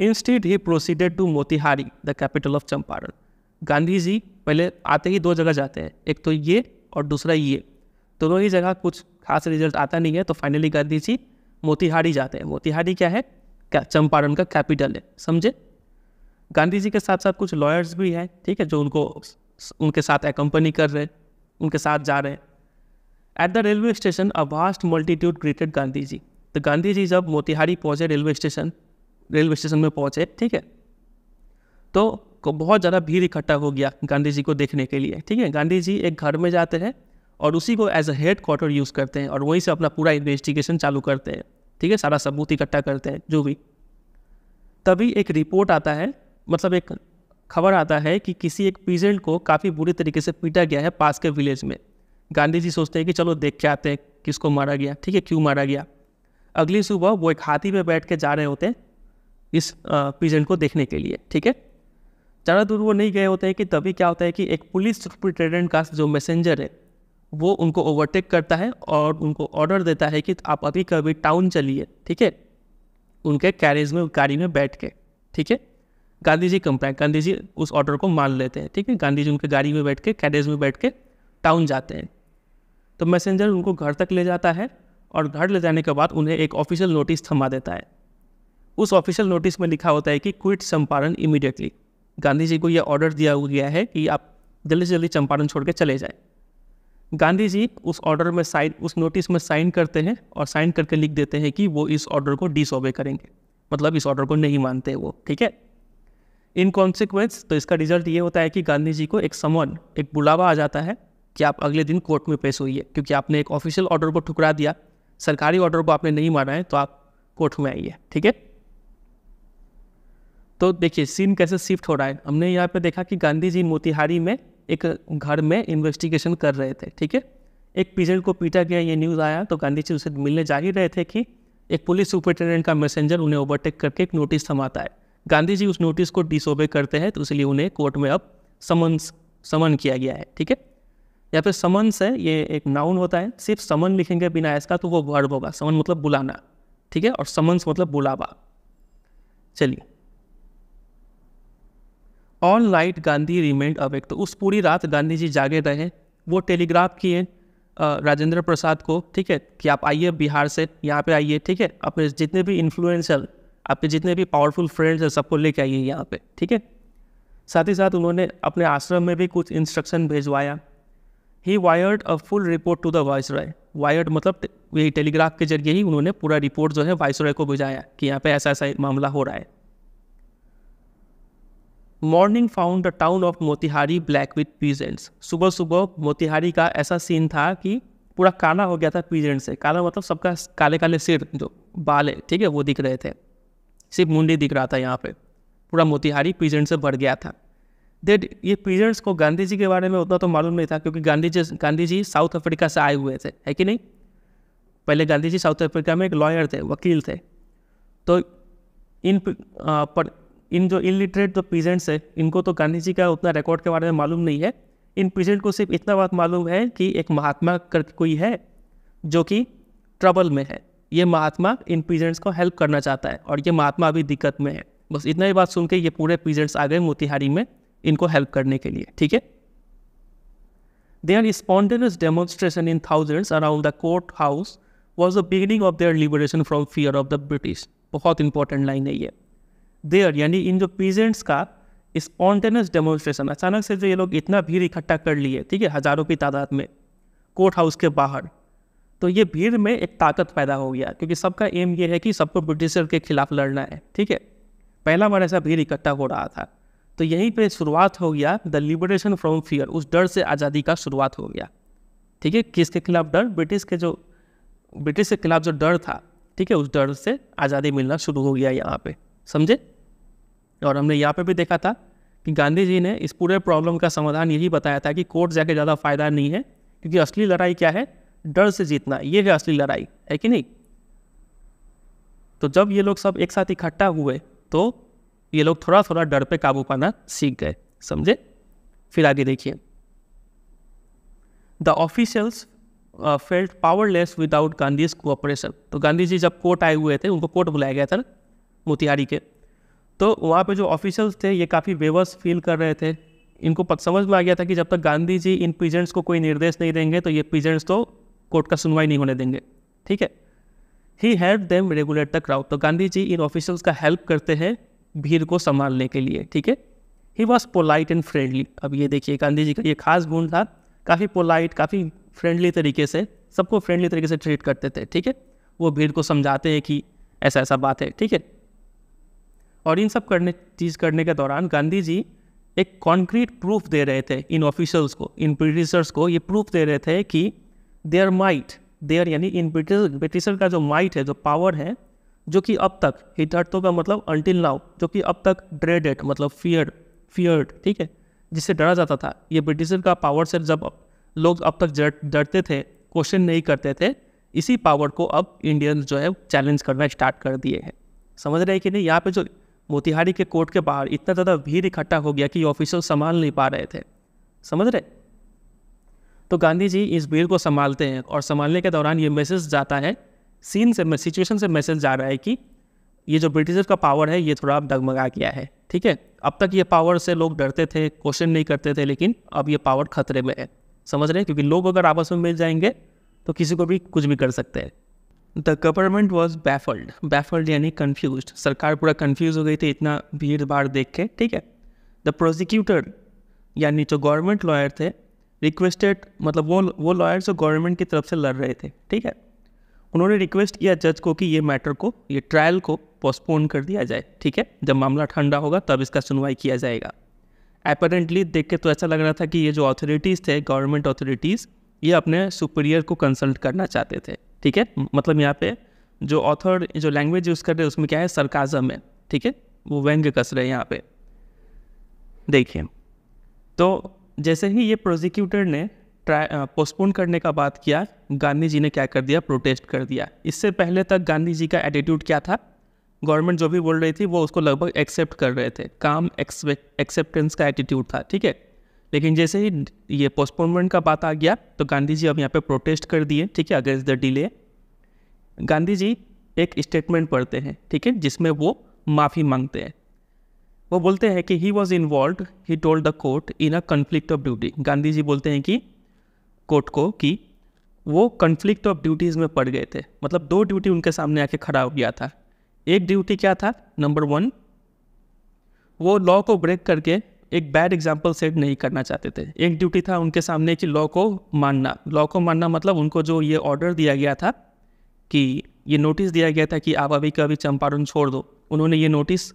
Instead, he proceeded to Motihari the capital of Champaran Gandhi ji पहले आते ही दो जगह जाते हैं एक तो ये और दूसरा ये दोनों ही जगह कुछ खास रिजल्ट आता नहीं है तो फाइनली गांधी जी मोतिहारी जाते हैं मोतिहारी क्या है क्या चंपारण का कैपिटल है समझे गांधी जी के साथ साथ कुछ लॉयर्स भी हैं ठीक है जो उनको उनके साथ एकम्पनी कर रहे हैं उनके साथ जा रहे हैं at the railway station a vast multitude greeted Gandhi ji तो गांधी जी जब मोतिहारी पहुंचे रेलवे स्टेशन रेलवे स्टेशन में पहुँचे ठीक है तो को बहुत ज़्यादा भीड़ इकट्ठा हो गया गांधी जी को देखने के लिए ठीक है गांधी जी एक घर में जाते हैं और उसी को as a headquarter use करते हैं और वहीं से अपना पूरा इन्वेस्टिगेशन चालू करते हैं ठीक है सारा सबूत इकट्ठा करते हैं जो भी तभी एक रिपोर्ट आता है मतलब एक खबर आता है कि किसी एक पीजेंट को काफ़ी बुरी तरीके से पीटा गया है पास के विलेज में गांधी जी सोचते हैं कि चलो देख के आते हैं किसको मारा गया ठीक है क्यों मारा गया अगली सुबह वो एक हाथी पे बैठ के जा रहे होते हैं इस पेजेंट को देखने के लिए ठीक है ज़्यादा दूर वो नहीं गए होते हैं कि तभी क्या होता है कि एक पुलिस सुपरिटेंडेंट का जो मैसेंजर है वो उनको ओवरटेक करता है और उनको ऑर्डर देता है कि आप अभी कभी टाउन चलिए ठीक है उनके कैरेज में गाड़ी में बैठ के ठीक है गांधी जी कंप्लाइन गांधी जी उस ऑर्डर को मान लेते हैं ठीक है गांधी जी उनके गाड़ी में बैठ के कैरेज में बैठ के टाउन जाते हैं तो मैसेंजर उनको घर तक ले जाता है और घर ले जाने के बाद उन्हें एक ऑफिशियल नोटिस थमा देता है उस ऑफिशियल नोटिस में लिखा होता है कि क्विट चंपारण इमीडिएटली गांधी जी को यह ऑर्डर दिया गया है कि आप जल्दी से जल्दी चंपारण छोड़ के चले जाएं गांधी जी उस ऑर्डर में साइन उस नोटिस में साइन करते हैं और साइन करके लिख देते हैं कि वो इस ऑर्डर को डिसओबे करेंगे मतलब इस ऑर्डर को नहीं मानते वो ठीक है इन कॉन्सिक्वेंस तो इसका रिजल्ट ये होता है कि गांधी जी को एक समन एक बुलावा आ जाता है कि आप अगले दिन कोर्ट में पेश होइए क्योंकि आपने एक ऑफिशियल ऑर्डर को ठुकरा दिया सरकारी ऑर्डर को आपने नहीं माना है तो आप कोर्ट में आइए ठीक है तो देखिए सीन कैसे शिफ्ट हो रहा है हमने यहाँ पे देखा कि गांधी जी मोतिहारी में एक घर में इन्वेस्टिगेशन कर रहे थे ठीक है एक पीजेंट को पीटा गया ये न्यूज़ आया तो गांधी जी उसे मिलने जा ही रहे थे कि एक पुलिस सुपरिटेंडेंट का मैसेंजर उन्हें ओवरटेक करके एक नोटिस थमाता है गांधी जी उस नोटिस को डिसोबे करते हैं तो इसलिए उन्हें कोर्ट में अब समन्स समन किया गया है ठीक है यहाँ पे समन्स है ये एक नाउन होता है सिर्फ समन लिखेंगे बिना इसका तो वो वर्ब होगा समन मतलब बुलाना ठीक है और समन्स मतलब बुलावा चलिए all night Gandhi remained awake तो उस पूरी रात गांधी जी जागे रहे वो टेलीग्राफ किए राजेंद्र प्रसाद को ठीक है कि आप आइए बिहार से यहाँ पे आइए ठीक है अपने जितने भी इन्फ्लुएंसर आपके जितने भी पावरफुल फ्रेंड्स हैं सबको लेके आइए यहाँ पे ठीक है साथ ही साथ उन्होंने अपने आश्रम में भी कुछ इंस्ट्रक्शन भेजवाया ही wired a full report to the viceroy wired मतलब यही टेलीग्राफ के जरिए ही उन्होंने पूरा रिपोर्ट जो है वाइस रॉय को भेजाया कि यहाँ पे ऐसा ऐसा मामला हो रहा है morning found the town of Motihari black with peasants सुबह सुबह मोतिहारी का ऐसा सीन था कि पूरा काला हो गया था पीजेंट से काला मतलब सबका काले काले सिर जो बाल है ठीक है वो दिख रहे थे सिर्फ मुंडी दिख रहा था यहाँ पे पूरा मोतिहारी पीजेंट से भर गया था देट ये पीजेंट्स को गांधी जी के बारे में उतना तो मालूम नहीं था क्योंकि गांधी जी गांधी जी साउथ अफ्रीका से आए हुए थे है कि नहीं पहले गांधी जी साउथ अफ्रीका में एक लॉयर थे वकील थे तो इन पर इन जो इलिटरेट जो पीजेंट्स है इनको तो गांधी जी का उतना रिकॉर्ड के बारे में मालूम नहीं है इन पीजेंट को सिर्फ इतना बात मालूम है कि एक महात्मा करके कोई है जो कि ट्रबल में है ये महात्मा इन पीजेंट्स को हेल्प करना चाहता है और ये महात्मा अभी दिक्कत में है बस इतना ही बात सुन के ये पूरे पीजेंट्स आ गए मोतिहारी में इनको हेल्प करने के लिए ठीक है Their demonstration in thousands around the courthouse was the beginning of their liberation from fear of the British बहुत इंपॉर्टेंट लाइन है ये देयर यानी इन जो पीजेंट्स का स्पॉन्टेनस डेमोन्स्ट्रेशन अचानक से जो ये लोग इतना भीड़ इकट्ठा कर लिए ठीक है हज़ारों की तादाद में कोर्ट हाउस के बाहर तो ये भीड़ में एक ताकत पैदा हो गया क्योंकि सबका एम ये है कि सबको ब्रिटिशर के खिलाफ लड़ना है ठीक है पहला बार ऐसा भीड़ इकट्ठा हो रहा था तो यहीं पे शुरुआत हो गया द लिबरेशन फ्रॉम फियर उस डर से आज़ादी का शुरुआत हो गया ठीक है किसके खिलाफ डर ब्रिटिश के जो ब्रिटिश के खिलाफ जो डर था ठीक है उस डर से आज़ादी मिलना शुरू हो गया यहाँ पे समझे और हमने यहाँ पे भी देखा था कि गांधी जी ने इस पूरे प्रॉब्लम का समाधान यही बताया था कि कोर्ट जाके ज़्यादा फ़ायदा नहीं है क्योंकि असली लड़ाई क्या है डर से जीतना ये है असली लड़ाई है कि नहीं तो जब ये लोग सब एक साथ इकट्ठा हुए तो ये लोग थोड़ा थोड़ा डर पे काबू पाना सीख गए समझे फिर आगे देखिए the officials felt powerless without Gandhi's cooperation तो गांधी जी जब कोर्ट आए हुए थे उनको कोर्ट बुलाया गया था मोतिहारी के तो वहाँ पे जो ऑफिशल्स थे ये काफ़ी वेवर्स फील कर रहे थे इनको समझ में आ गया था कि जब तक गांधी जी इन पीजेंट्स को कोई निर्देश नहीं देंगे तो ये पीजेंट्स तो कोर्ट का सुनवाई नहीं होने देंगे ठीक है he help them regulate the crowd तो गांधी जी इन ऑफिशल्स का हेल्प करते हैं भीड़ को संभालने के लिए ठीक है he was polite and friendly अब ये देखिए गांधी जी का ये खास गुण था काफ़ी पोलाइट काफ़ी फ्रेंडली तरीके से सबको फ्रेंडली तरीके से ट्रीट करते थे ठीक है वो भीड़ को समझाते हैं कि ऐसा ऐसा बात है ठीक है और इन सब करने चीज़ करने के दौरान गांधी जी एक कॉन्क्रीट प्रूफ दे रहे थे इन ऑफिशल्स को इन ब्रिटिशर्स को ये प्रूफ दे रहे थे कि देयर माइट देयर यानी इन ब्रिटिश ब्रिटिशर का जो माइट है जो पावर है जो कि अब तक हिथार्थों का मतलब अंटिल नाउ जो कि अब तक ड्रेडेड मतलब फियर फियर्ड ठीक है जिससे डरा जाता था ये ब्रिटिशर का पावर से जब लोग अब तक डरते थे क्वेश्चन नहीं करते थे इसी पावर को अब इंडियंस जो है चैलेंज करना स्टार्ट कर दिए हैं समझ रहे हैं कि नहीं यहाँ पे जो मोतिहारी के कोर्ट के बाहर इतना ज़्यादा भीड़ इकट्ठा हो गया कि ऑफिसर संभाल नहीं पा रहे थे समझ रहे तो गांधी जी इस भीड़ को संभालते हैं और संभालने के दौरान ये मैसेज जाता है सीन से सिचुएशन से मैसेज जा रहा है कि ये जो ब्रिटिशर्स का पावर है ये थोड़ा डगमगा गया है ठीक है अब तक ये पावर से लोग डरते थे क्वेश्चन नहीं करते थे लेकिन अब ये पावर खतरे में है समझ रहे हैं क्योंकि लोग अगर आपस में मिल जाएंगे तो किसी को भी कुछ भी कर सकते हैं the government was baffled baffled यानी कन्फ्यूज सरकार पूरा कन्फ्यूज हो गई थी इतना भीड़ भाड़ देख के ठीक है द प्रोसिक्यूटर यानी जो गवर्नमेंट लॉयर थे रिक्वेस्टेड मतलब वो वो लॉयर्स जो गवर्नमेंट की तरफ से लड़ रहे थे ठीक है उन्होंने रिक्वेस्ट किया जज को कि ये मैटर को ये ट्रायल को पोस्टपोन कर दिया जाए ठीक है जब मामला ठंडा होगा तब इसका सुनवाई किया जाएगा अपेरेंटली देख के तो ऐसा लग रहा था कि ये जो अथॉरिटीज़ थे गवर्नमेंट अथॉरिटीज़ ये अपने सुपीरियर को कंसल्ट करना चाहते थे ठीक है मतलब यहाँ पे जो ऑथर जो लैंग्वेज यूज़ कर रहे हैं उसमें क्या है सरकाजम है ठीक है वो व्यंग्य कस रहे हैं यहाँ पे देखिए तो जैसे ही ये प्रोसिक्यूटर ने ट्राई पोस्टपोन करने का बात किया गांधी जी ने क्या कर दिया प्रोटेस्ट कर दिया इससे पहले तक गांधी जी का एटीट्यूड क्या था गवर्नमेंट जो भी बोल रही थी वो उसको लगभग एक्सेप्ट कर रहे थे काम एक्सेप्टेंस का एटीट्यूड था ठीक है लेकिन जैसे ही ये पोस्टपोनमेंट का बात आ गया तो गांधी जी अब यहाँ पे प्रोटेस्ट कर दिए ठीक है against the delay Gandhi ji एक स्टेटमेंट पढ़ते हैं ठीक है जिसमें वो माफ़ी मांगते हैं वो बोलते हैं कि he was involve he told the court in a conflict of duty Gandhi ji बोलते हैं कि कोर्ट को कि वो कन्फ्लिक्ट ऑफ ड्यूटीज़ में पड़ गए थे मतलब दो ड्यूटी उनके सामने आके खड़ा हो गया था एक ड्यूटी क्या था नंबर वन वो लॉ को ब्रेक करके एक बैड एग्जाम्पल सेट नहीं करना चाहते थे एक ड्यूटी था उनके सामने कि लॉ को मानना लॉ को मानना मतलब उनको जो ये ऑर्डर दिया गया था कि ये नोटिस दिया गया था कि आप अभी कभी चंपारण छोड़ दो उन्होंने ये नोटिस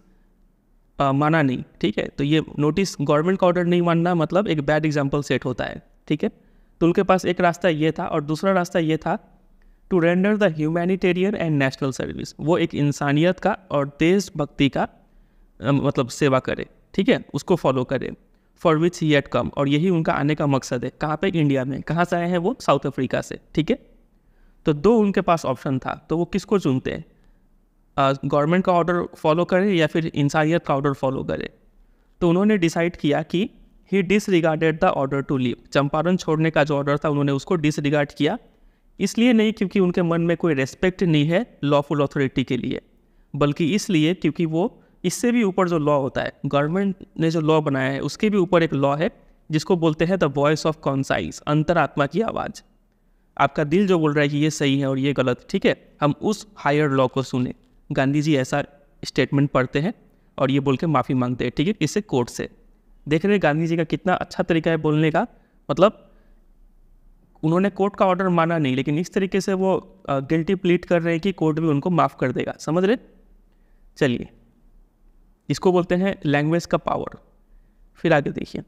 आ, माना नहीं ठीक है तो ये नोटिस गवर्नमेंट का ऑर्डर नहीं मानना मतलब एक बैड एग्जाम्पल सेट होता है ठीक है तो उनके पास एक रास्ता ये था और दूसरा रास्ता ये था to render the humanitarian and national service वो एक इंसानियत का और देशभक्ति का मतलब सेवा करे ठीक है उसको फॉलो करें फॉर विच ही एट कम और यही उनका आने का मकसद है कहाँ पे इंडिया में कहाँ से आए हैं वो साउथ अफ्रीका से ठीक है तो दो उनके पास ऑप्शन था तो वो किसको चुनते हैं गवर्नमेंट का ऑर्डर फॉलो करें या फिर इंसानियत का ऑर्डर फॉलो करें तो उन्होंने डिसाइड किया कि he disregarded the order to leave Champaran छोड़ने का जो ऑर्डर था उन्होंने उसको डिसरिगार्ड किया इसलिए नहीं क्योंकि उनके मन में कोई रेस्पेक्ट नहीं है लॉफुल अथॉरिटी के लिए बल्कि इसलिए क्योंकि वो इससे भी ऊपर जो लॉ होता है गवर्नमेंट ने जो लॉ बनाया है उसके भी ऊपर एक लॉ है जिसको बोलते हैं द वॉइस ऑफ कॉन्साइज अंतरात्मा की आवाज़ आपका दिल जो बोल रहा है कि ये सही है और ये गलत ठीक है हम उस हायर लॉ को सुने गांधी जी ऐसा स्टेटमेंट पढ़ते हैं और ये बोल के माफ़ी मांगते हैं ठीक है इससे कोर्ट से देख रहे हैं गांधी जी का कितना अच्छा तरीका है बोलने का मतलब उन्होंने कोर्ट का ऑर्डर माना नहीं लेकिन इस तरीके से वो गिल्टी प्लीट कर रहे हैं कि कोर्ट भी उनको माफ़ कर देगा समझ रहे चलिए इसको बोलते हैं लैंग्वेज का पावर फिर आगे देखिए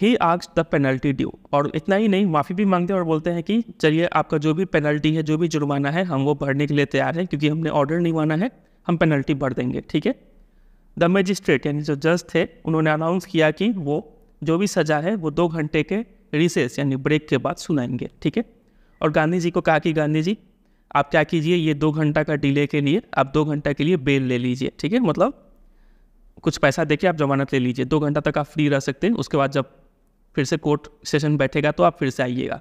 he awaits the penalty due और इतना ही नहीं माफ़ी भी मांगते हैं और बोलते हैं कि चलिए आपका जो भी पेनल्टी है जो भी जुर्माना है हम वो भरने के लिए तैयार हैं क्योंकि हमने ऑर्डर नहीं माना है हम पेनल्टी भर देंगे ठीक है द मजिस्ट्रेट यानी जो जज थे उन्होंने अनाउंस किया कि वो जो भी सज़ा है वो दो घंटे के रिसेस यानी ब्रेक के बाद सुनाएंगे ठीक है और गांधी जी को कहा कि गांधी जी आप क्या कीजिए ये दो घंटा का डिले के लिए आप दो घंटा के लिए बेल ले लीजिए ठीक है मतलब कुछ पैसा देके आप जमानत ले लीजिए दो घंटा तक आप फ्री रह सकते हैं उसके बाद जब फिर से कोर्ट सेशन बैठेगा तो आप फिर से आइएगा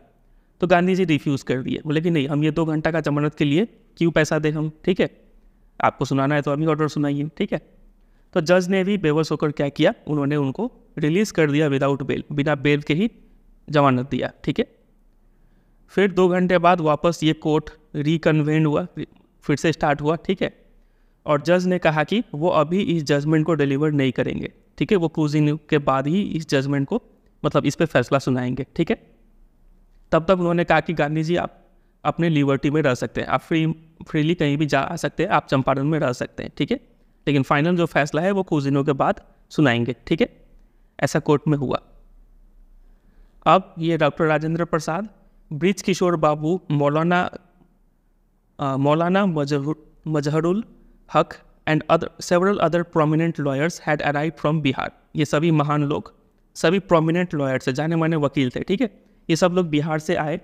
तो गांधी जी रिफ्यूज़ कर दिए बोले कि नहीं हम ये दो घंटा का जमानत के लिए क्यों पैसा दें हम ठीक है आपको सुनाना है तो हम ही ऑर्डर सुनाइए ठीक है तो जज ने भी बेवस होकर क्या किया उन्होंने उनको रिलीज़ कर दिया विदाउट बेल बिना बेल के ही जमानत दिया ठीक है फिर दो घंटे बाद वापस ये कोर्ट रिकन्वेंड हुआ फिर से स्टार्ट हुआ ठीक है और जज ने कहा कि वो अभी इस जजमेंट को डिलीवर नहीं करेंगे ठीक है वो कुछ दिन के बाद ही इस जजमेंट को मतलब इस पर फैसला सुनाएंगे ठीक है तब तक उन्होंने कहा कि गांधी जी आप अपने लिबर्टी में रह सकते हैं आप फ्री फ्रीली कहीं भी जा सकते हैं आप चंपारण में रह सकते हैं ठीक है लेकिन फाइनल जो फैसला है वो कुछ दिनों के बाद सुनाएंगे ठीक है ऐसा कोर्ट में हुआ अब ये doctor Rajendra Prasad Brij Kishore Babu Maulana Maulana Mazharul Haq and other several other prominent lawyers had arrive from Bihar ये सभी महान लोग सभी प्रोमिनेंट लॉयर्स है जाने माने वकील थे ठीक है ये सब लोग बिहार से आए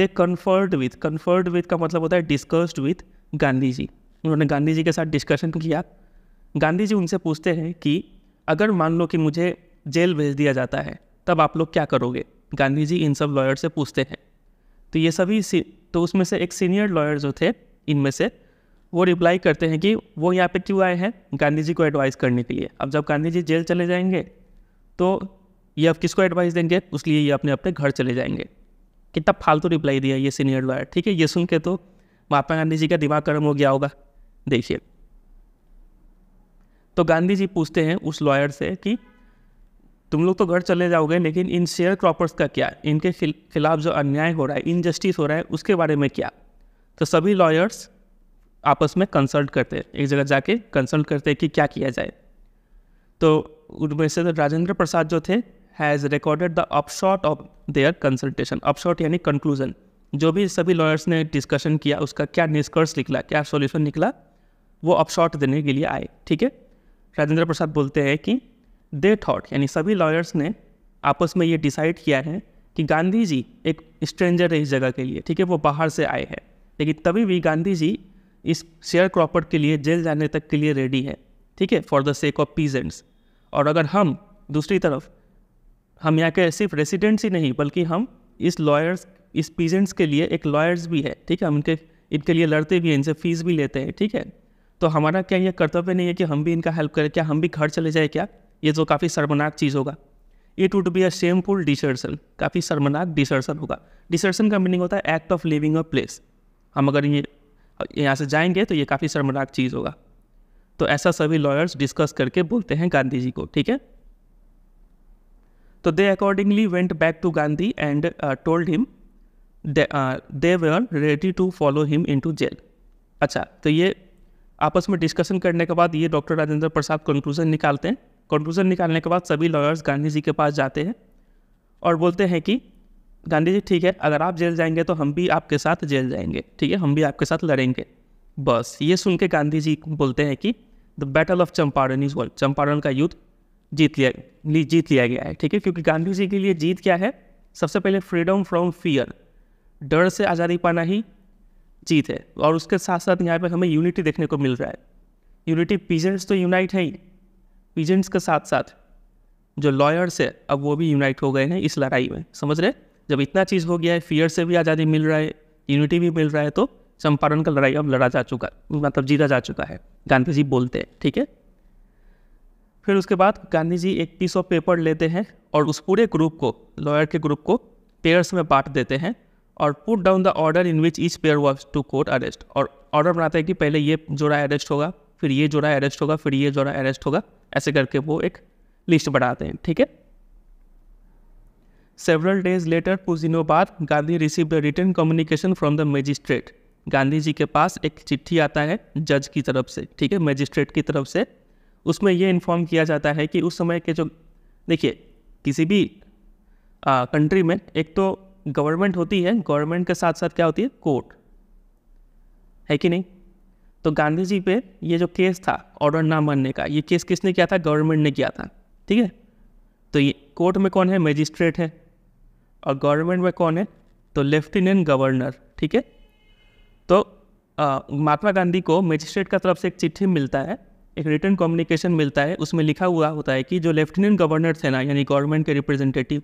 they conferred with conferred with का मतलब होता है डिस्कस्ड विथ गांधी जी उन्होंने गांधी जी के साथ डिस्कशन किया गांधी जी उनसे पूछते हैं कि अगर मान लो कि मुझे जेल भेज दिया जाता है तब आप लोग क्या करोगे गांधी जी इन सब लॉयर से पूछते हैं तो ये सभी तो उसमें से एक सीनियर लॉयर जो थे इनमें से वो रिप्लाई करते हैं कि वो यहाँ पे क्यों आए हैं गांधी जी को एडवाइस करने के लिए अब जब गांधी जी जेल चले जाएंगे तो ये अब किसको एडवाइस देंगे उसके लिए ये अपने अपने घर चले जाएंगे कितना फालतू रिप्लाई दिया ये सीनियर लॉयर ठीक है ये सुन के तो महात्मा गांधी जी का दिमाग गर्म हो गया होगा देखिए तो गांधी जी पूछते हैं उस लॉयर से कि तुम लोग तो घर चले जाओगे लेकिन इन शेयर क्रॉपर्स का क्या इनके खिलाफ जो अन्याय हो रहा है इनजस्टिस हो रहा है उसके बारे में क्या तो सभी लॉयर्स आपस में कंसल्ट करते हैं एक जगह जाके कंसल्ट करते हैं कि क्या किया जाए तो उनमें से तो राजेंद्र प्रसाद जो थे has recorded the upshot of their consultation upshot यानी कंक्लूजन जो भी सभी लॉयर्स ने डिस्कशन किया उसका क्या निष्कर्ष निकला क्या सॉल्यूशन निकला वो अपशॉट देने के लिए आए ठीक है राजेंद्र प्रसाद बोलते हैं कि दे थॉट यानी सभी लॉयर्स ने आपस में ये डिसाइड किया है कि गांधी जी एक स्ट्रेंजर है इस जगह के लिए ठीक है वो बाहर से आए हैं लेकिन तभी भी गांधी जी इस शेयर क्रॉपर के लिए जेल जाने तक के लिए रेडी है ठीक है for the sake of peasants और अगर हम दूसरी तरफ हम यहाँ के सिर्फ रेसिडेंट्स ही नहीं बल्कि हम इस लॉयर्स इस पीजेंट्स के लिए एक लॉयर्स भी है ठीक है हम इनके इनके लिए लड़ते भी हैं इनसे फीस भी लेते हैं ठीक है तो हमारा क्या यह कर्तव्य नहीं है कि हम भी इनका हेल्प करें क्या हम भी घर चले जाए क्या ये जो तो काफ़ी शर्मनाक चीज़ होगा it would be a shameful desertion काफ़ी शर्मनाक डिसर्सन होगा डिसर्सन का मीनिंग होता है act of leaving a place हम अगर ये यहाँ से जाएंगे तो ये काफ़ी शर्मनाक चीज़ होगा तो ऐसा सभी लॉयर्स डिस्कस करके बोलते हैं गांधी जी को ठीक है तो they accordingly went back to Gandhi and told him they are ready to follow him into jail अच्छा तो ये आपस में डिस्कशन करने के बाद ये डॉक्टर राजेंद्र प्रसाद कंक्लूजन निकालते हैं कंक्लूजन निकालने के बाद सभी लॉयर्स गांधी जी के पास जाते हैं और बोलते हैं कि गांधी जी ठीक है अगर आप जेल जाएंगे तो हम भी आपके साथ जेल जाएंगे ठीक है हम भी आपके साथ लड़ेंगे बस ये सुन के गांधी जी बोलते हैं कि the battle of Champaran is world Champaran का युद्ध जीत लिया जीत लिया गया है ठीक है क्योंकि गांधी जी के लिए जीत क्या है सबसे पहले फ्रीडम फ्रॉम फियर डर से आज़ादी पाना ही जीत है और उसके साथ साथ यहाँ पर हमें यूनिटी देखने को मिल रहा है यूनिटी पीजेंट्स तो यूनाइट है ही पीजेंट्स के साथ साथ जो लॉयर्स है अब वो भी यूनाइट हो गए हैं इस लड़ाई में समझ रहे जब इतना चीज़ हो गया है फियर से भी आज़ादी मिल रहा है यूनिटी भी मिल रहा है तो चंपारण का लड़ाई अब लड़ा जा चुका मतलब जीता जा चुका है गांधी जी बोलते हैं ठीक है फिर उसके बाद गांधी जी एक पीस ऑफ पेपर लेते हैं और उस पूरे ग्रुप को लॉयर के ग्रुप को पेयर्स में बांट देते हैं और put down the order in which each pair was to court arrest और ऑर्डर बनाते हैं कि पहले ये जोड़ा अरेस्ट होगा फिर ये जोड़ा अरेस्ट होगा फिर ये जोड़ा अरेस्ट होगा ऐसे करके वो एक लिस्ट बनाते हैं ठीक है Several days later, कुछ दिनों बाद Gandhi receive the return communication from the magistrate Gandhi ji के पास एक चिट्ठी आता है जज की तरफ से ठीक है मजिस्ट्रेट की तरफ से उसमें यह इन्फॉर्म किया जाता है कि उस समय के जो देखिए किसी भी कंट्री में एक तो गवर्नमेंट होती है गवर्नमेंट के साथ साथ क्या होती है कोर्ट है कि नहीं तो गांधी जी पे ये जो केस था ऑर्डर ना मानने का ये केस किसने किया था गवर्नमेंट ने किया था ठीक है तो ये कोर्ट में कौन है मजिस्ट्रेट है और गवर्नमेंट में कौन है तो लेफ्टिनेंट गवर्नर ठीक है तो महात्मा गांधी को मजिस्ट्रेट का तरफ से एक चिट्ठी मिलता है एक रिटर्न कम्युनिकेशन मिलता है उसमें लिखा हुआ होता है कि जो लेफ्टिनेंट गवर्नर थे ना यानी गवर्नमेंट के representative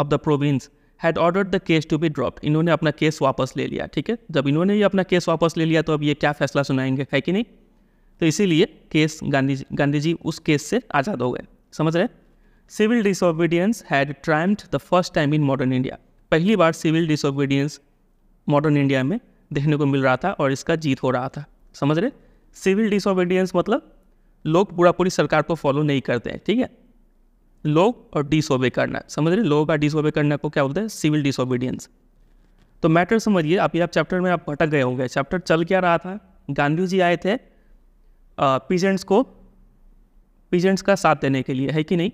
of the province had order the case to be drop इन्होंने अपना केस वापस ले लिया ठीक है जब इन्होंने ये अपना केस वापस ले लिया तो अब ये क्या फैसला सुनाएंगे है कि नहीं तो इसीलिए केस गांधी गांधी जी उस केस से आज़ाद हो गए समझ रहे civil disobedience had triumphed the first time in modern India पहली बार सिविल डिसोबीडियंस मॉडर्न इंडिया में देखने को मिल रहा था और इसका जीत हो रहा था समझ रहे सिविल डिसोबीडियंस मतलब लोग पूरा पूरी सरकार को फॉलो नहीं करते हैं ठीक है लोग और डिसोबे करना समझ रहे लोगों का डिसोबे करना को क्या बोलते हैं सिविल डिसोबीडियंस तो मैटर समझिए आप आप चैप्टर में आप भटक गए होंगे चैप्टर चल क्या रहा था गांधी जी आए थे पीजेंट्स को पीजेंट्स का साथ देने के लिए है कि नहीं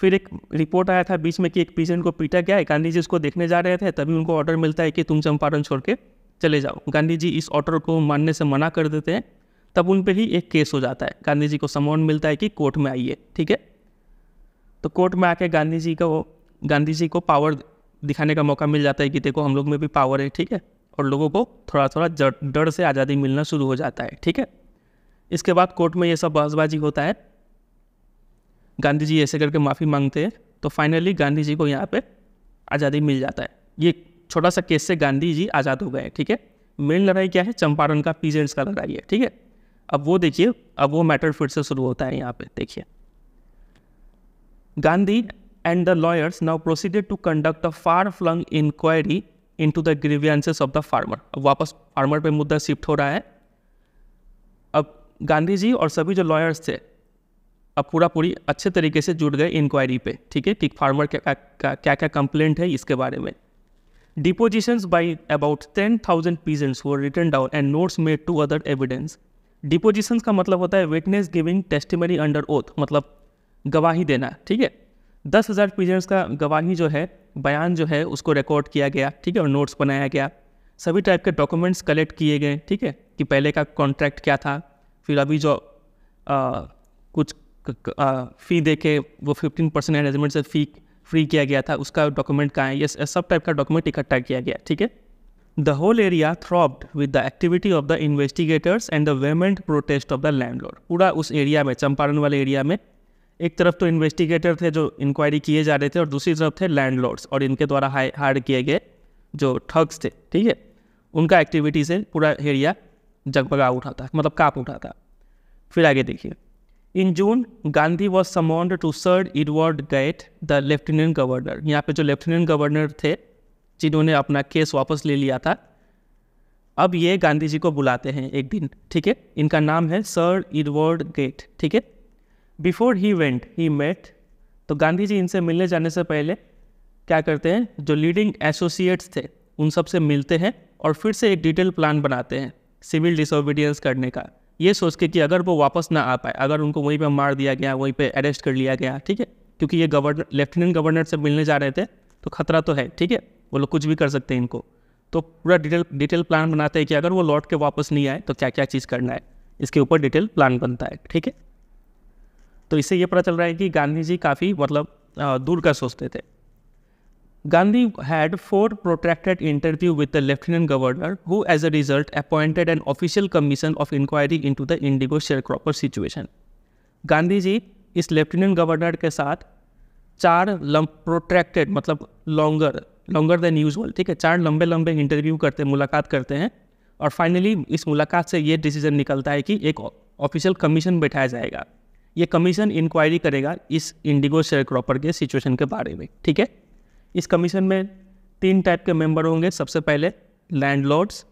फिर एक रिपोर्ट आया था बीच में कि एक पेशेंट को पीटा गया है गांधी जी उसको देखने जा रहे थे तभी उनको ऑर्डर मिलता है कि तुम चंपारण छोड़ के चले जाओ गांधी जी इस ऑर्डर को मानने से मना कर देते हैं तब उन पर ही एक केस हो जाता है गांधी जी को समन मिलता है कि कोर्ट में आइए ठीक है तो कोर्ट में आके गांधी जी का गांधी जी को पावर दिखाने का मौका मिल जाता है कि देखो हम लोग में भी पावर है ठीक है और लोगों को थोड़ा थोड़ा डर से आज़ादी मिलना शुरू हो जाता है ठीक है इसके बाद कोर्ट में ये सब बहसबाजी होता है गांधी जी ऐसे करके माफ़ी मांगते हैं तो फाइनली गांधी जी को यहाँ पे आज़ादी मिल जाता है ये छोटा सा केस से गांधी जी आज़ाद हो गए ठीक है मेन लड़ाई क्या है चंपारण का पीजेंट्स का लड़ाई है ठीक है अब वो देखिए अब वो मैटर फिर से शुरू होता है यहाँ पे देखिए Gandhi and the lawyers now proceeded to conduct a far flung inquiry into the grievances of the farmer अब वापस फार्मर पे मुद्दा शिफ्ट हो रहा है अब गांधी जी और सभी जो लॉयर्स थे अब पूरा पूरी अच्छे तरीके से जुड़ गए इंक्वायरी पे ठीक है ठीक फार्मर के क्या क्या कंप्लेंट है इसके बारे में depositions by about ten thousand peasants were written down and notes made to other evidence depositions का मतलब होता है witness giving testimony under oath मतलब गवाही देना ठीक है दस हज़ार पीजेंट्स का गवाही जो है बयान जो है उसको रिकॉर्ड किया गया ठीक है और नोट्स बनाया गया सभी टाइप के डॉक्यूमेंट्स कलेक्ट किए गए ठीक है कि पहले का कॉन्ट्रैक्ट क्या था फिर अभी जो आ, कुछ फ़ी दे के वो फिफ्टीन परसेंट एडजमेंट से फ़ी फ्री किया गया था उसका डॉक्यूमेंट कहाँ है ये सब टाइप का डॉक्यूमेंट इकट्ठा किया गया ठीक है the whole area throbbed with the activity of the investigators and the vehement protest of the land पूरा उस एरिया में चंपारण वाले एरिया में एक तरफ तो इन्वेस्टिगेटर थे जो इंक्वायरी किए जा रहे थे और दूसरी तरफ थे लैंड और इनके द्वारा हायर किए गए जो ठग्स थे ठीक है उनका एक्टिविटी से पूरा एरिया जगबगा उठा था मतलब काँप उठा था फिर आगे देखिए in June Gandhi was summoned to sir Edward Gait the lieutenant governor यहाँ पे जो लेफ्टिनेंट गवर्नर थे जिन्होंने अपना केस वापस ले लिया था अब ये गांधी जी को बुलाते हैं एक दिन ठीक है इनका नाम है सर इडवर्ड गेट ठीक है before he went he met तो गांधी जी इनसे मिलने जाने से पहले क्या करते हैं जो लीडिंग एसोसिएट्स थे उन सब से मिलते हैं और फिर से एक डिटेल प्लान बनाते हैं सिविल डिसोबीडियंस करने का ये सोच के कि अगर वो वापस ना आ पाए अगर उनको वहीं पर मार दिया गया वहीं पर अरेस्ट कर लिया गया ठीक है क्योंकि ये गवर्नर लेफ्टिनेंट गवर्नर से मिलने जा रहे थे तो खतरा तो है ठीक है वो लोग कुछ भी कर सकते हैं इनको तो पूरा डिटेल डिटेल प्लान बनाते हैं कि अगर वो लौट के वापस नहीं आए तो क्या क्या चीज़ करना है इसके ऊपर डिटेल प्लान बनता है ठीक है तो इससे ये पता चल रहा है कि गांधी जी काफ़ी मतलब दूर का सोचते थे Gandhi had four protracted interviews with the lieutenant governor, who as a result appointed an official commission of inquiry into the indigo sharecropper situation. Gandhi ji इस लेफ्टिनेंट गवर्नर के साथ चार प्रोट्रैक्टेड मतलब लॉन्गर लॉन्गर देन यूजल ठीक है चार लंबे लंबे इंटरव्यू करते मुलाकात करते हैं और फाइनली इस मुलाकात से ये डिसीजन निकलता है कि एक ऑफिशियल कमीशन बैठाया जाएगा ये कमीशन इंक्वायरी करेगा इस इंडिगो शेयर क्रॉपर के सिचुएशन के बारे में ठीक है इस कमीशन में तीन टाइप के मेंबर होंगे सबसे पहले लैंडलॉर्ड्स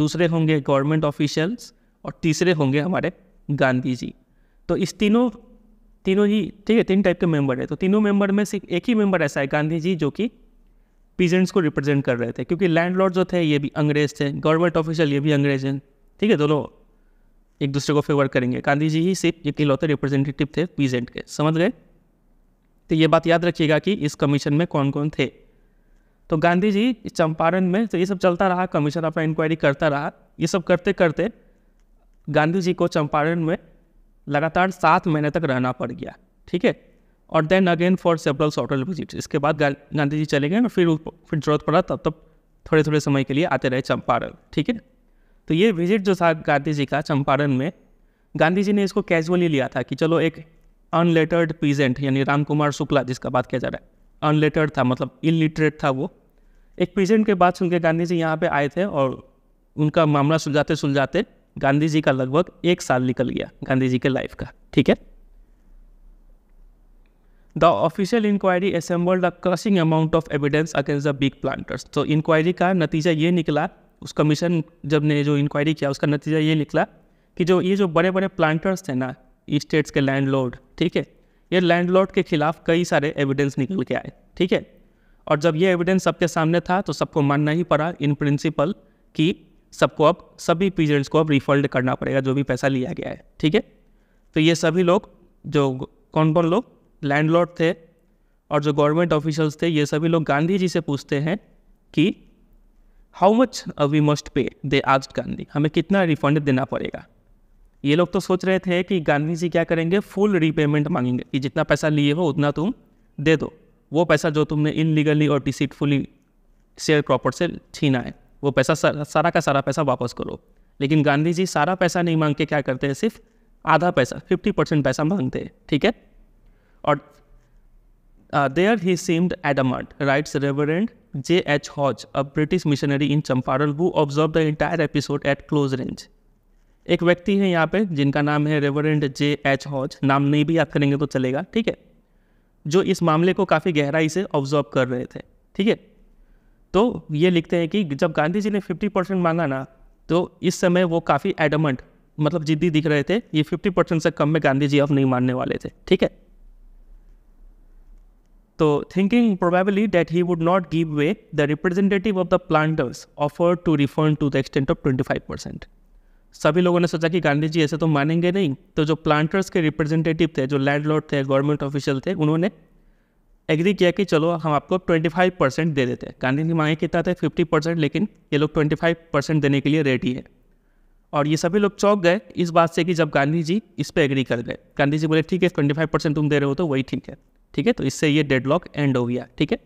दूसरे होंगे गवर्नमेंट ऑफिशियल्स और तीसरे होंगे हमारे गांधी जी तो इस तीनों तीनों ही ठीक है तीन टाइप के मेंबर है तो तीनों मेंबर में सिर्फ एक ही मेंबर ऐसा है गांधी जी जो कि पीजेंट्स को रिप्रेजेंट कर रहे थे क्योंकि लैंडलॉर्ड जो थे ये भी अंग्रेज थे गवर्नमेंट ऑफिशियल ये भी अंग्रेज हैं ठीक है दोनों एक दूसरे को फेवर करेंगे गांधी जी ही सिर्फ एक लौते रिप्रेजेंटेटिव थे पीजेंट के समझ गए तो ये बात याद रखिएगा कि इस कमीशन में कौन कौन थे तो गांधी जी चंपारण में तो ये सब चलता रहा कमीशन अपना इंक्वायरी करता रहा ये सब करते करते गांधी जी को चंपारण में लगातार सात महीने तक रहना पड़ गया ठीक है और then again for several shorter visit इसके बाद गांधी जी चले गए और फिर फिर जरूरत पड़ा तब तब थोड़े थोड़े समय के लिए आते रहे चंपारण ठीक है तो ये विजिट जो था गांधी जी का चंपारण में गांधी जी ने इसको कैजुअली लिया था कि चलो एक अनलेटर्ड पीजेंट यानी रामकुमार शुक्ला जिसका बात किया जा रहा है अनलेटर्ड था मतलब इलिटरेट था वो एक पीजेंट के बाद सुन के गांधी जी यहाँ पे आए थे और उनका मामला सुलझाते सुलझाते गांधी जी का लगभग एक साल निकल गया गांधी जी के लाइफ का ठीक है the official inquiry assembled a crushing amount of evidence against the big planters तो इंक्वायरी का नतीजा ये निकला उस कमीशन जब ने जो इंक्वायरी किया उसका नतीजा ये निकला कि जो ये जो बड़े बड़े प्लांटर्स थे ना स्टेट्स के लैंडलॉर्ड ठीक है ये लैंडलॉर्ड के खिलाफ कई सारे एविडेंस निकल के आए ठीक है और जब ये एविडेंस सबके सामने था तो सबको मानना ही पड़ा इन प्रिंसिपल कि सबको अब सभी पीजेंट्स को अब रिफंड करना पड़ेगा जो भी पैसा लिया गया है ठीक है तो ये सभी लोग जो कौन कौन लोग लैंडलॉर्ड थे और जो गवर्नमेंट ऑफिशल्स थे ये सभी लोग गांधी जी से पूछते हैं कि how much we must pay दे आज गांधी हमें कितना रिफंड देना पड़ेगा ये लोग तो सोच रहे थे कि गांधी जी क्या करेंगे फुल रीपेमेंट मांगेंगे कि जितना पैसा लिए हो उतना तुम दे दो वो पैसा जो तुमने इनलीगली और डिसिटफुली शेयर प्रॉपर्ट से छीना है वो पैसा सारा का सारा पैसा वापस करो लेकिन गांधी जी सारा पैसा नहीं मांग के क्या करते हैं सिर्फ आधा पैसा फिफ्टी परसेंट पैसा मांगते हैं ठीक है और there he seemed adamant writes Reverend J H Hodge a British missionary in Champaran who observe the entire episode at close range एक व्यक्ति है यहाँ पे जिनका नाम है रेवरेंड जे एच हॉज नाम नहीं भी याद करेंगे तो चलेगा ठीक है जो इस मामले को काफ़ी गहराई से ऑब्जर्व कर रहे थे ठीक है तो ये लिखते हैं कि जब गांधी जी ने 50 परसेंट मांगा ना तो इस समय वो काफ़ी एडमंट मतलब जिद्दी दिख रहे थे ये 50 परसेंट से कम में गांधी जी अब नहीं मानने वाले थे ठीक है तो thinking probably that he would not give way the representative of the planters offer to refund to the extent of five percent सभी लोगों ने सोचा कि गांधी जी ऐसे तो मानेंगे नहीं तो जो प्लांटर्स के रिप्रेजेंटेटिव थे जो लैंड थे गवर्नमेंट ऑफिशियल थे उन्होंने एग्री किया कि चलो हम आपको 25 परसेंट दे देते हैं गांधी जी मांगे कितना थे 50 परसेंट लेकिन ये लोग 25 परसेंट देने के लिए रेडी है और ये सभी लोग चौंक गए इस बात से कि जब गांधी जी इस पर एग्री कर गए गांधी जी बोले ठीक है ट्वेंटी फाइव परसेंट तुम दे रहे हो तो वही ठीक है ठीक है तो इससे ये डेड एंड हो गया ठीक है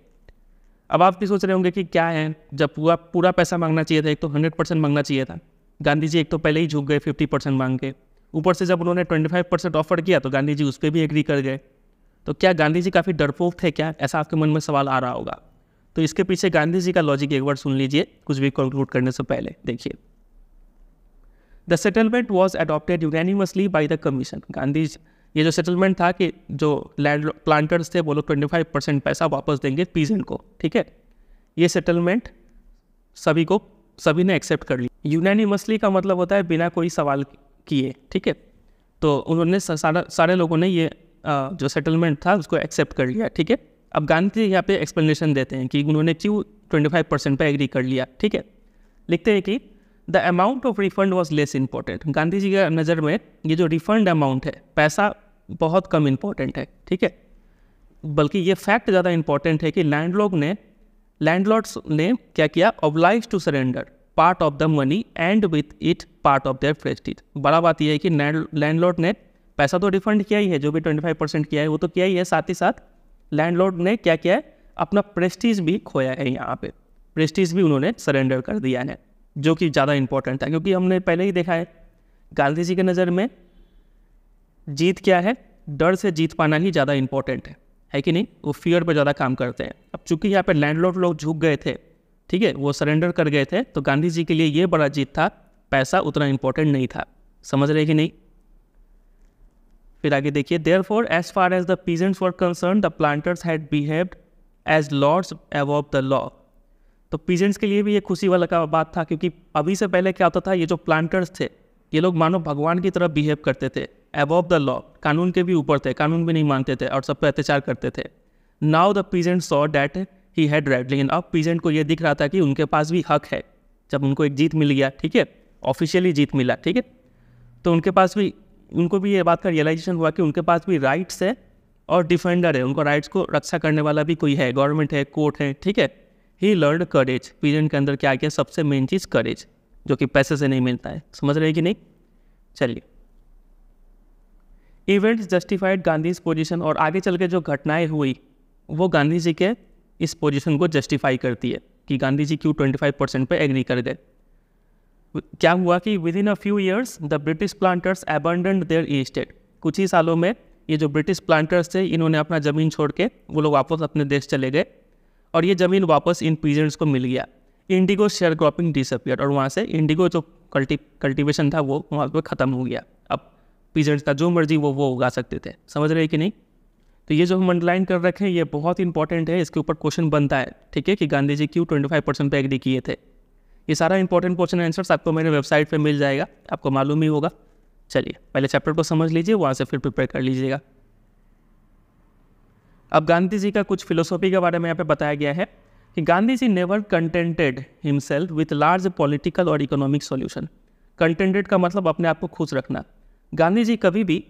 अब आप भी सोच रहे होंगे कि क्या है जब पूरा पूरा पैसा मांगना चाहिए था एक तो हंड्रेड परसेंट मांगना चाहिए था गांधी जी एक तो पहले ही झुक गए फिफ्टी परसेंट मांग के ऊपर से जब उन्होंने ट्वेंटी फाइव परसेंट ऑफर किया तो गांधी जी उस पर भी एग्री कर गए तो क्या गांधी जी काफ़ी डरपोक थे क्या ऐसा आपके मन में सवाल आ रहा होगा तो इसके पीछे गांधी जी का लॉजिक एक बार सुन लीजिए कुछ भी कंक्लूड करने से पहले देखिए the settlement was adopted unanimously by the commission Gandhi ये जो सेटलमेंट था कि जो लैंड प्लांटर्स थे वो लोग ट्वेंटी फाइव परसेंट पैसा वापस देंगे पीजेंट को ठीक है ये सेटलमेंट सभी को सभी ने एक्सेप्ट कर लिया यूनानिमसली का मतलब होता है बिना कोई सवाल किए ठीक है तो उन्होंने सारा सारे लोगों ने ये आ, जो सेटलमेंट था उसको एक्सेप्ट कर लिया ठीक है अब गांधी यहाँ पे एक्सप्लेनेशन देते हैं कि उन्होंने क्यों फाइव परसेंट पर एग्री कर लिया ठीक है लिखते हैं कि the amount of refund was less important Gandhi ji की नज़र में ये जो रिफंड अमाउंट है पैसा बहुत कम इम्पॉर्टेंट है ठीक है बल्कि ये फैक्ट ज़्यादा इम्पॉर्टेंट है कि लैंड लोग ने लैंडलॉर्ड्स ने क्या किया obliged to surrender part of the money and with it part of their prestige बड़ा बात यह है कि लैंडलॉर्ड ने पैसा तो रिफंड किया ही है जो भी ट्वेंटी फाइव परसेंट किया है वो तो किया ही है साथ ही साथ लैंडलॉर्ड ने क्या किया है अपना प्रेस्टीज भी खोया है यहाँ पे प्रेस्टीज भी उन्होंने सरेंडर कर दिया है जो कि ज़्यादा इंपॉर्टेंट है क्योंकि हमने पहले ही देखा है गांधी जी की नज़र में जीत क्या है डर से जीत पाना ही ज़्यादा इंपॉर्टेंट है है कि नहीं वो फियर पर ज़्यादा काम करते हैं अब चूंकि यहाँ पर लैंडलॉर्ड लोग झुक गए थे ठीक है वो सरेंडर कर गए थे तो गांधी जी के लिए ये बड़ा जीत था पैसा उतना इम्पोर्टेंट नहीं था समझ रहे कि नहीं फिर आगे देखिए therefore as far as the peasants were concern the planters had behave as lords above the law तो पीजेंट्स के लिए भी ये खुशी वाला का बात था क्योंकि अभी से पहले क्या होता था ये जो प्लांटर्स थे ये लोग मानो भगवान की तरफ बिहेव करते थे अबव द लॉ कानून के भी ऊपर थे कानून भी नहीं मानते थे और सब पर अत्याचार करते थे now the peasant saw that he had right लेकिन अब पीजेंट को यह दिख रहा था कि उनके पास भी हक है जब उनको एक जीत मिल गया ठीक है ऑफिशियली जीत मिला ठीक है तो उनके पास भी उनको भी ये बात का रियलाइजेशन हुआ कि उनके पास भी राइट्स है और डिफेंडर है उनको राइट्स को रक्षा करने वाला भी कोई है गवर्नमेंट है कोर्ट है ठीक है ही लर्न करेज पीजेंट के अंदर क्या आ गया सबसे मेन चीज़ करेज जो कि पैसे से नहीं मिलता है समझ रहे कि नहीं चलिए इवेंट्स जस्टिफाइड गांधी पोजिशन और आगे चल के जो घटनाएं हुई वो गांधी जी के इस पोजिशन को जस्टिफाई करती है कि गांधी जी क्यों फाइव परसेंट पर एग्री कर गए क्या हुआ कि within a few years the British planters abandoned their estate कुछ ही सालों में ये जो ब्रिटिश प्लांटर्स थे इन्होंने अपना ज़मीन छोड़ के वो लोग वापस अपने देश चले गए और ये ज़मीन वापस इन पीजेंट्स को मिल गया इंडिगो शेयर क्रॉपिंग डिसअपियर और वहाँ से इंडिगो जो कल्टी कल्टिवेशन था वो वहाँ पर ख़त्म हो गया अब पीजेंट्स का जो मर्जी वो वो उगा सकते थे समझ रहे कि नहीं तो ये जो हम अंडरलाइन कर रखे हैं ये बहुत इंपॉर्टेंट है इसके ऊपर क्वेश्चन बनता है ठीक है कि गांधी जी क्यों ट्वेंटी फाइव परसेंट पे एग्री किए थे ये सारा इंपॉर्टेंट क्वेश्चन आंसर्स आपको मेरे वेबसाइट पर मिल जाएगा आपको मालूम ही होगा चलिए पहले चैप्टर को समझ लीजिए वहाँ से फिर प्रिपेयर कर लीजिएगा अब गांधी जी का कुछ फिलोसॉफी के बारे में यहाँ पे बताया गया है कि Gandhi ji never contented himself with large political और इकोनॉमिक सॉल्यूशन कंटेंटेड का मतलब अपने आप को खुश रखना गांधी जी कभी भी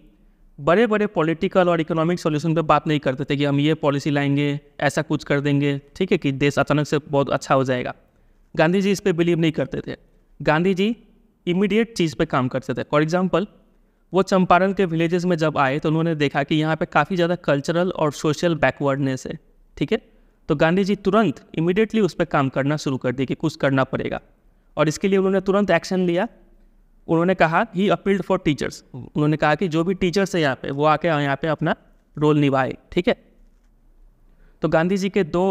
बड़े बड़े पॉलिटिकल और इकोनॉमिक सॉल्यूशन पर बात नहीं करते थे कि हम ये पॉलिसी लाएंगे ऐसा कुछ कर देंगे ठीक है कि देश अचानक से बहुत अच्छा हो जाएगा गांधी जी इस पर बिलीव नहीं करते थे गांधी जी इमीडिएट चीज़ पे काम करते थे फॉर एग्जाम्पल वो चंपारण के विलेजेस में जब आए तो उन्होंने देखा कि यहाँ पे काफ़ी ज़्यादा कल्चरल और सोशल बैकवर्डनेस है ठीक है तो गांधी जी तुरंत इमीडिएटली उस पर काम करना शुरू कर दिए कि कुछ करना पड़ेगा और इसके लिए उन्होंने तुरंत एक्शन लिया उन्होंने कहा ही अपील्ड फॉर टीचर्स उन्होंने कहा कि जो भी टीचर्स है यहाँ पे वो आके यहाँ पे अपना रोल निभाए ठीक है तो गांधी जी के दो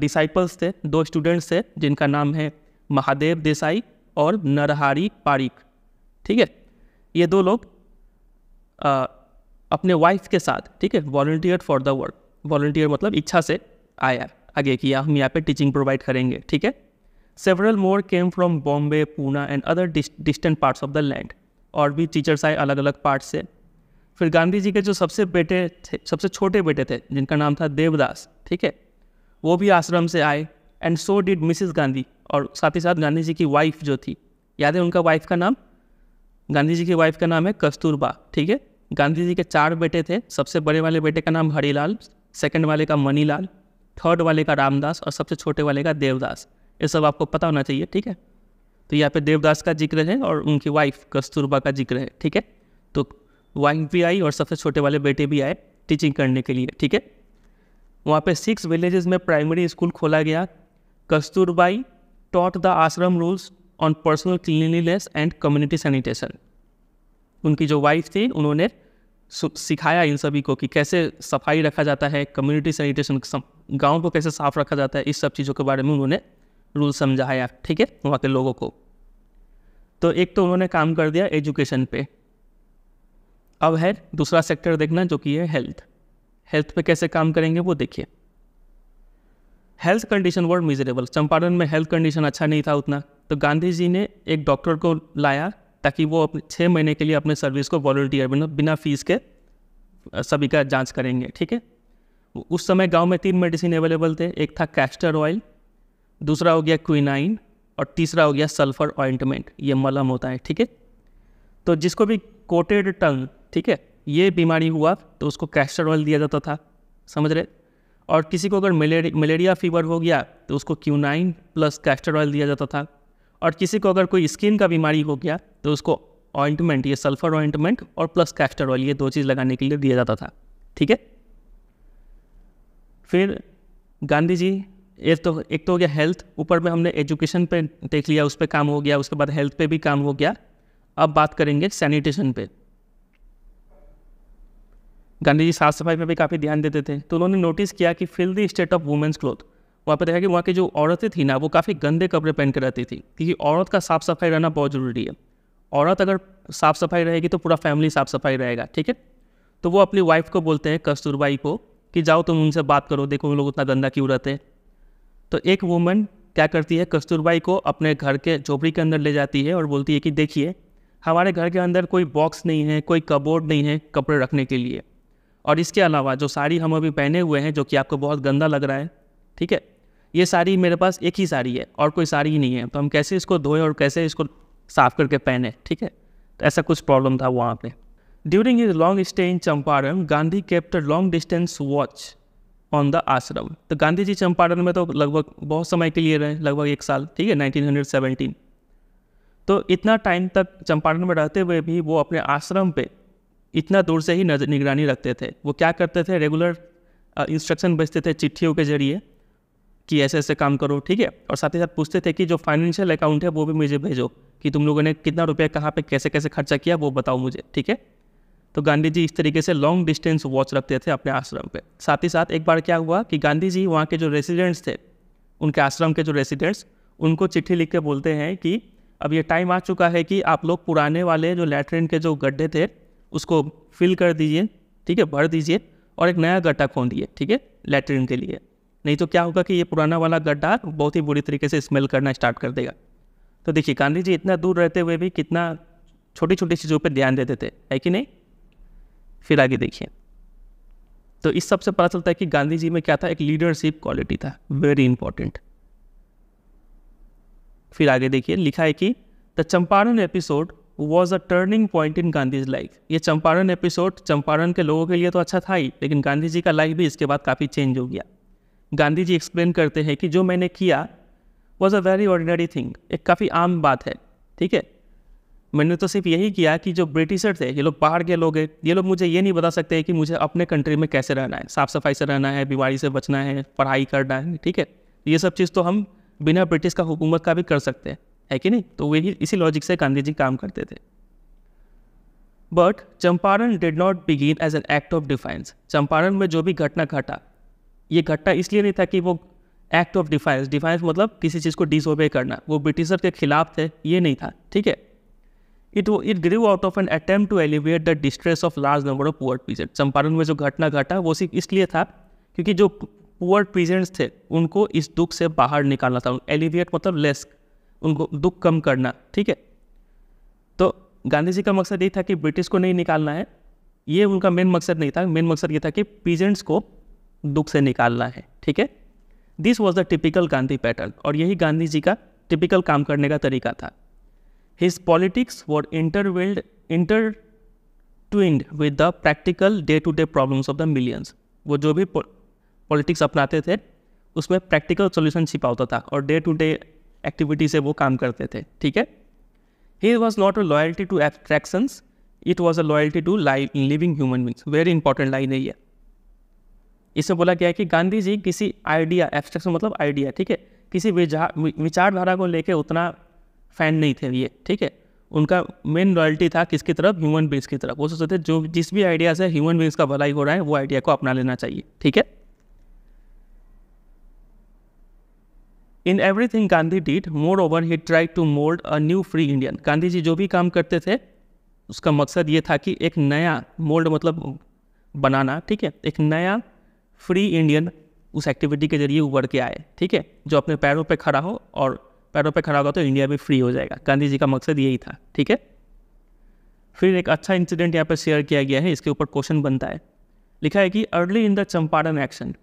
डिसाइपल्स थे दो स्टूडेंट्स थे जिनका नाम है महादेव देसाई और नरहारी पारिक ठीक है ये दो लोग आ, अपने वाइफ के साथ ठीक है volunteer for the world volunteer मतलब इच्छा से आया आगे किया हम यहाँ पे टीचिंग प्रोवाइड करेंगे ठीक है several more came from Bombay Poona and other distant parts of the land और भी टीचर्स आए अलग अलग पार्ट से फिर गांधी जी के जो सबसे बेटे थे सबसे छोटे बेटे थे जिनका नाम था देवदास ठीक है वो भी आश्रम से आए and so did Mrs Gandhi और साथ ही साथ गांधी जी की वाइफ जो थी याद है उनका वाइफ का नाम गांधी जी की वाइफ का नाम है कस्तूरबा ठीक है गांधी जी के चार बेटे थे सबसे बड़े वाले बेटे का नाम हरीलाल सेकंड वाले का मनीलाल थर्ड वाले का रामदास और सबसे छोटे वाले का देवदास ये सब आपको पता होना चाहिए ठीक है तो यहाँ पे देवदास का जिक्र है और उनकी वाइफ कस्तूरबा का जिक्र है ठीक है तो वाइफ भी आई और सबसे छोटे वाले बेटे भी आए टीचिंग करने के लिए ठीक है वहाँ पे सिक्स विलेजेस में प्राइमरी स्कूल खोला गया Kasturbai taught the ashram rules on personal cleanliness and community sanitation उनकी जो वाइफ थी उन्होंने सिखाया इन सभी को कि कैसे सफाई रखा जाता है कम्युनिटी सैनिटेशन गांव को कैसे साफ रखा जाता है इस सब चीज़ों के बारे में उन्होंने रूल समझाया ठीक है वहाँ के लोगों को तो एक तो उन्होंने काम कर दिया एजुकेशन पे अब है दूसरा सेक्टर देखना जो कि है हेल्थ हेल्थ पे कैसे काम करेंगे वो देखिए health condition were miserable Champaran में हेल्थ कंडीशन अच्छा नहीं था उतना तो गांधी जी ने एक डॉक्टर को लाया ताकि वो अपने छः महीने के लिए अपने सर्विस को वॉल्टियर बिना बिना फीस के सभी का जांच करेंगे ठीक है उस समय गांव में तीन मेडिसिन अवेलेबल थे एक था कैस्टर ऑयल दूसरा हो गया क्विनाइन और तीसरा हो गया सल्फर ऑइंटमेंट ये मलम होता है ठीक है तो जिसको भी कोटेड टंग ठीक है ये बीमारी हुआ तो उसको कैस्टर ऑयल दिया जाता था समझ रहे और किसी को अगर मलेरिया मलेरिया फीवर हो गया तो उसको क्यूनाइन प्लस कैस्टर ऑयल दिया जाता था और किसी को अगर कोई स्किन का बीमारी हो गया तो उसको ऑइंटमेंट ये सल्फर ऑइंटमेंट और प्लस कैस्टर ऑयल ये दो चीज़ लगाने के लिए दिया जाता था ठीक है फिर गांधी जी ये तो एक तो हो गया हेल्थ ऊपर में हमने एजुकेशन पे देख लिया उस पर काम हो गया उसके बाद हेल्थ पे भी काम हो गया अब बात करेंगे सैनिटेशन पे गांधी जी साफ सफाई में भी काफ़ी ध्यान देते थे तो उन्होंने नोटिस किया कि fill the state of women's cloth वहाँ पर देखा कि वहाँ की जो औरतें थी ना वो काफ़ी गंदे कपड़े पहन कर रहती थी क्योंकि औरत का साफ़ सफाई रहना बहुत ज़रूरी है औरत अगर साफ़ सफाई रहेगी तो पूरा फैमिली साफ़ सफाई रहेगा ठीक है तो वो अपनी वाइफ को बोलते हैं कस्तूरबाई को कि जाओ तुम उनसे बात करो देखो उन लोग उतना गंदा क्यों रहते हैं तो एक वुमन क्या करती है कस्तूरबाई को अपने घर के झोपड़ी के अंदर ले जाती है और बोलती है कि देखिए हमारे घर के अंदर कोई बॉक्स नहीं है कोई कबोर्ड नहीं है कपड़े रखने के लिए और इसके अलावा जो साड़ी हम अभी पहने हुए हैं जो कि आपको बहुत गंदा लग रहा है ठीक है ये साड़ी मेरे पास एक ही साड़ी है और कोई साड़ी ही नहीं है तो हम कैसे इसको धोएं और कैसे इसको साफ़ करके पहने ठीक है तो ऐसा कुछ प्रॉब्लम था वहाँ पे during his long stay in Champaran Gandhi kept long distance watch on the ashram तो गांधी जी चंपारण में तो लगभग बहुत समय के लिए रहे लगभग एक साल ठीक है 1917 तो इतना टाइम तक चंपारण में रहते हुए भी वो अपने आश्रम पे इतना दूर से ही नजर निगरानी रखते थे वो क्या करते थे रेगुलर इंस्ट्रक्शन भेजते थे चिट्ठियों के जरिए कि ऐसे ऐसे काम करो ठीक है और साथ ही साथ पूछते थे कि जो फाइनेंशियल अकाउंट है वो भी मुझे भेजो कि तुम लोगों ने कितना रुपया कहाँ पे कैसे कैसे खर्चा किया वो बताओ मुझे ठीक है तो गांधी जी इस तरीके से लॉन्ग डिस्टेंस वॉच रखते थे अपने आश्रम पे साथ ही साथ एक बार क्या हुआ कि गांधी जी वहाँ के जो रेसिडेंट्स थे उनके आश्रम के जो रेसिडेंट्स उनको चिट्ठी लिख के बोलते हैं कि अब ये टाइम आ चुका है कि आप लोग पुराने वाले जो लेटरिन के जो गड्ढे थे उसको फिल कर दीजिए ठीक है भर दीजिए और एक नया गड्ढा दिए ठीक है लेटरिन के लिए नहीं तो क्या होगा कि ये पुराना वाला गड्ढा बहुत ही बुरी तरीके से स्मेल करना स्टार्ट कर देगा तो देखिए गांधी जी इतना दूर रहते हुए भी कितना छोटी छोटी चीज़ों पर ध्यान देते थे है कि नहीं फिर आगे देखिए तो इस सबसे पता चलता है कि गांधी जी में क्या था एक लीडरशिप क्वालिटी था वेरी इंपॉर्टेंट फिर आगे देखिए लिखा है कि the Champaran episode was a turning point in Gandhi's life ये चंपारण एपिसोड चंपारण के लोगों के लिए तो अच्छा था ही लेकिन गांधी जी का लाइफ भी इसके बाद काफ़ी चेंज हो गया गांधी जी एक्सप्लेन करते हैं कि जो मैंने किया was a very ordinary thing एक काफ़ी आम बात है ठीक है मैंने तो सिर्फ यही किया कि जो ब्रिटिशर थे ये लोग बाहर के लोग हैं ये लोग मुझे ये नहीं बता सकते कि मुझे अपने कंट्री में कैसे रहना है साफ़ सफाई से रहना है बीमारी से बचना है पढ़ाई करना है ठीक है ये सब चीज़ तो हम बिना ब्रिटिश का हुकूमत का भी कर सकते हैं है कि नहीं तो वही इसी लॉजिक से गांधी जी काम करते थे but Champaran did not begin as an act of defence Champaran में जो भी घटना घटा ये घटना इसलिए नहीं था कि वो एक्ट ऑफ डिफेंस डिफेंस मतलब किसी चीज़ को डिसोबे करना वो ब्रिटिशर के खिलाफ थे ये नहीं था ठीक है वो it grew out of an attempt to elevate the distress of large number of poor peasant Champaran में जो घटना घटा वो सिर्फ इसलिए था क्योंकि जो पुअर पीजेंट्स थे उनको इस दुख से बाहर निकालना था एलिविएट मतलब लेस उनको दुख कम करना ठीक है तो गांधी जी का मकसद ये था कि ब्रिटिश को नहीं निकालना है ये उनका मेन मकसद नहीं था मेन मकसद ये था कि पीजेंट्स को दुख से निकालना है ठीक है this was the typical Gandhi pattern और यही गांधी जी का टिपिकल काम करने का तरीका था His politics were intertwined, intertwined with the practical day-to-day problems of the millions. वो जो भी पॉलिटिक्स अपनाते थे उसमें प्रैक्टिकल सोल्यूशन छिपा होता था और डे टू डे एक्टिविटी से वो काम करते थे ठीक है he was not a loyalty to abstractions it was a loyalty to live living human beings very important line है ye इसमें बोला गया है कि गांधी जी किसी आइडिया एब्स्ट्रैक्शन मतलब आइडिया ठीक है किसी विचारधारा को लेकर उतना फ़ैन नहीं थे ये ठीक है उनका मेन रॉयल्टी था किसकी तरफ ह्यूमन बींग्स की तरफ वो सोचते थे जो जिस भी आइडिया से ह्यूमन बींग्स का भलाई हो रहा है वो आइडिया को अपना लेना चाहिए ठीक है in every thing Gandhi did moreover he try to mould a new free Indian Gandhi ji जो भी काम करते थे उसका मकसद ये था कि एक नया मोल्ड मतलब बनाना ठीक है एक नया फ्री इंडियन उस एक्टिविटी के जरिए उभर के आए ठीक है जो अपने पैरों पे खड़ा हो और पैरों पे खड़ा होगा तो इंडिया भी फ्री हो जाएगा गांधी जी का मकसद यही था ठीक है फिर एक अच्छा इंसिडेंट यहाँ पर शेयर किया गया है इसके ऊपर क्वेश्चन बनता है लिखा है कि early in the Champaran action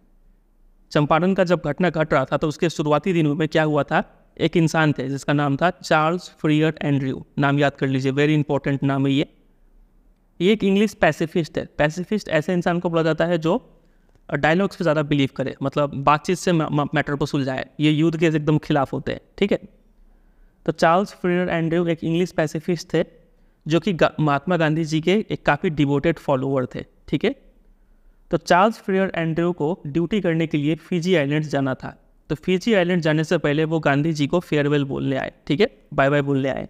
Champaran का जब घटना घट रहा था तो उसके शुरुआती दिनों में क्या हुआ था एक इंसान थे जिसका नाम था चार्ल्स फ्रियर एंड्रयू नाम याद कर लीजिए वेरी इंपॉर्टेंट नाम है ये ये एक इंग्लिश पैसिफिस्ट है पैसिफिस्ट ऐसे इंसान को बोला जाता है जो डायलॉग्स पे ज़्यादा बिलीव करे मतलब बातचीत से मैटर को सुलझाए ये युद्ध के एकदम खिलाफ होते हैं ठीक है तो चार्ल्स फ्रीडर एंड्रयू एक इंग्लिश पैसिफिस्ट थे जो कि महात्मा गांधी जी के एक काफ़ी डिवोटेड फॉलोअर थे ठीक है तो चार्ल्स फ्रीडर एंड्रयू को ड्यूटी करने के लिए फिजी आइलैंड जाना था तो फिजी आइलैंड जाने से पहले वो गांधी जी को फेयरवेल बोलने आए ठीक है बाय बाय बोलने आए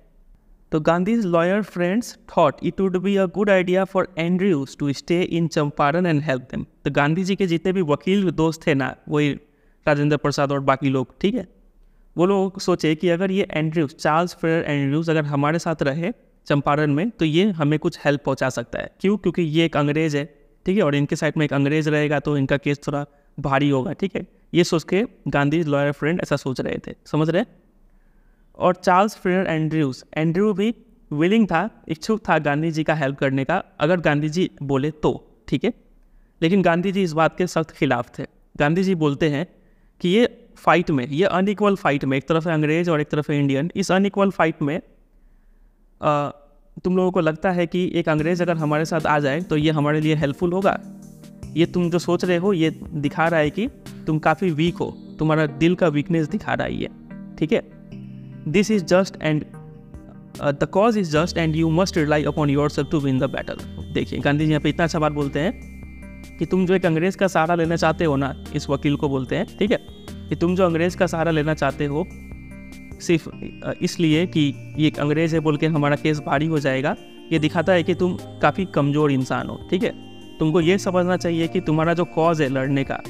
तो Gandhi's lawyer friends thought it would be a good idea for Andrews to stay in Champaran and help them तो गांधी जी के जितने भी वकील दोस्त थे ना वही राजेंद्र प्रसाद और बाकी लोग ठीक है वो लोग सोचे कि अगर ये एंड्रयूज चार्ल्स फ्रेयर एंड्रयूज अगर हमारे साथ रहे चंपारण में तो ये हमें कुछ हेल्प पहुँचा सकता है क्यों क्योंकि ये एक अंग्रेज है ठीक है और इनके साइड में एक अंग्रेज रहेगा तो इनका केस थोड़ा भारी होगा ठीक है ये सोच के गांधी लॉयर फ्रेंड ऐसा सोच रहे थे समझ रहे और चार्ल्स फ्रेयर एंड्रयूज एंड्रयू भी विलिंग था इच्छुक था गांधी जी का हेल्प करने का अगर गांधी जी बोले तो ठीक है लेकिन गांधी जी इस बात के सख्त खिलाफ थे गांधी जी बोलते हैं कि ये फाइट में ये अनइक्वल फाइट में एक तरफ अंग्रेज और एक तरफ इंडियन इस अनइक्वल फाइट में आ, तुम लोगों को लगता है कि एक अंग्रेज़ अगर हमारे साथ आ जाए तो ये हमारे लिए हेल्पफुल होगा ये तुम जो सोच रहे हो ये दिखा रहा है कि तुम काफ़ी वीक हो तुम्हारा दिल का वीकनेस दिखा रहा है ये ठीक है this is just and the cause is just and you must rely upon yourself to win the battle देखिए गांधी जी यहाँ पे इतना अच्छा बात बोलते हैं कि तुम जो एक अंग्रेज का सहारा लेना चाहते हो ना इस वकील को बोलते हैं ठीक है कि तुम जो अंग्रेज का सहारा लेना चाहते हो सिर्फ इसलिए कि ये एक अंग्रेज है बोल के हमारा केस भारी हो जाएगा ये दिखाता है कि तुम काफ़ी कमज़ोर इंसान हो ठीक है तुमको ये समझना चाहिए कि तुम्हारा जो कॉज है लड़ने का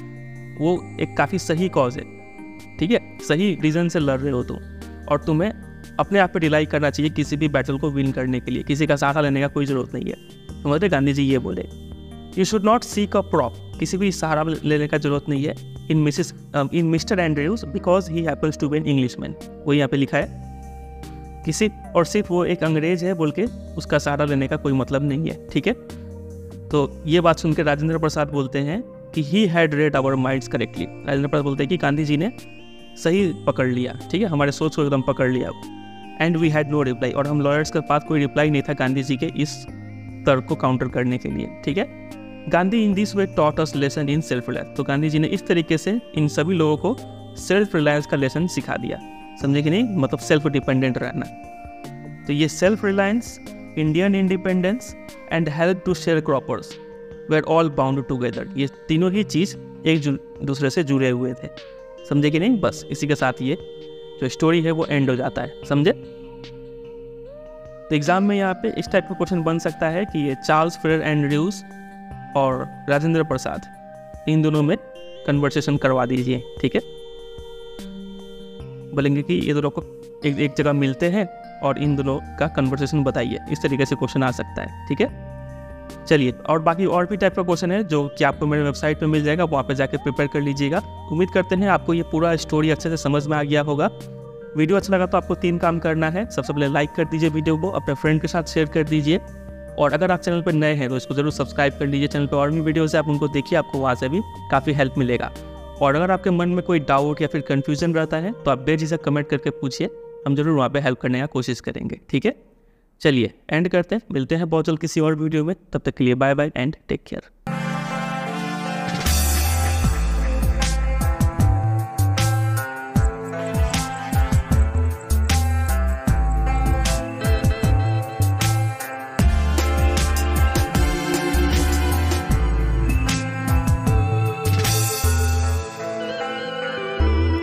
वो एक काफ़ी सही कॉज है ठीक है सही रीज़न से लड़ रहे हो तुम और तुम्हें अपने आप पर रिलाई करना चाहिए किसी भी बैटल को विन करने के लिए किसी का सहारा लेने का कोई ज़रूरत नहीं है तो मतलब गांधी जी ये बोले you should not seek a prop किसी भी सहारा लेने का ज़रूरत नहीं है in Mrs in Mr Andrews because he happens to be an Englishman वो यहाँ पे लिखा है कि सिर्फ और सिर्फ वो एक अंग्रेज है बोल के उसका सहारा लेने का कोई मतलब नहीं है ठीक है तो ये बात सुनकर राजेंद्र प्रसाद बोलते हैं कि he had read our minds correctly Rajendra Prasad बोलते हैं कि गांधी जी ने सही पकड़ लिया ठीक है हमारे सोच को एकदम पकड़ लिया and we had no reply और हम लॉयर्स के पास कोई रिप्लाई नहीं था गांधी जी के इस तर्क को काउंटर करने के लिए ठीक है Gandhi in this way taught us lesson in self reliance तो गांधी जी ने इस तरीके से इन सभी लोगों को सेल्फ रिलायंस का लेसन सिखा दिया समझे कि नहीं मतलब सेल्फ डिपेंडेंट रहना तो ये self reliance Indian independence and help to sharecroppers we are all bound together ये तीनों ही चीज़ एक दूसरे से जुड़े हुए थे समझे कि नहीं बस इसी के साथ ये जो स्टोरी है वो एंड हो जाता है समझे तो एग्ज़ाम में यहाँ पे इस टाइप का क्वेश्चन बन सकता है कि ये चार्ल्स फ्रेर एंड्रयूज और राजेंद्र प्रसाद इन दोनों में कन्वर्सेशन करवा दीजिए ठीक है बोलेंगे कि ये दोनों को एक एक जगह मिलते हैं और इन दोनों का कन्वर्सेशन बताइए इस तरीके से क्वेश्चन आ सकता है ठीक है चलिए और बाकी और भी टाइप का क्वेश्चन है जो कि आपको मेरे वेबसाइट पर मिल जाएगा वहाँ पर जाकर प्रिपेयर कर लीजिएगा उम्मीद करते हैं आपको ये पूरा स्टोरी अच्छे से समझ में आ गया होगा वीडियो अच्छा लगा तो आपको तीन काम करना है सबसे पहले लाइक कर दीजिए वीडियो को अपने फ्रेंड के साथ शेयर कर दीजिए और अगर आप चैनल पर नए हैं तो इसको ज़रूर सब्सक्राइब कर लीजिए चैनल पर और भी वीडियोज़ आप उनको देखिए आपको वहाँ से भी काफ़ी हेल्प मिलेगा और अगर आपके मन में कोई डाउट या फिर कन्फ्यूजन रहता है तो आप बेझिझक कमेंट करके पूछिए हम जरूर वहाँ पर हेल्प करने का कोशिश करेंगे ठीक है चलिए एंड करते हैं मिलते हैं बहुत जल्द किसी और वीडियो में तब तक के लिए bye bye and take care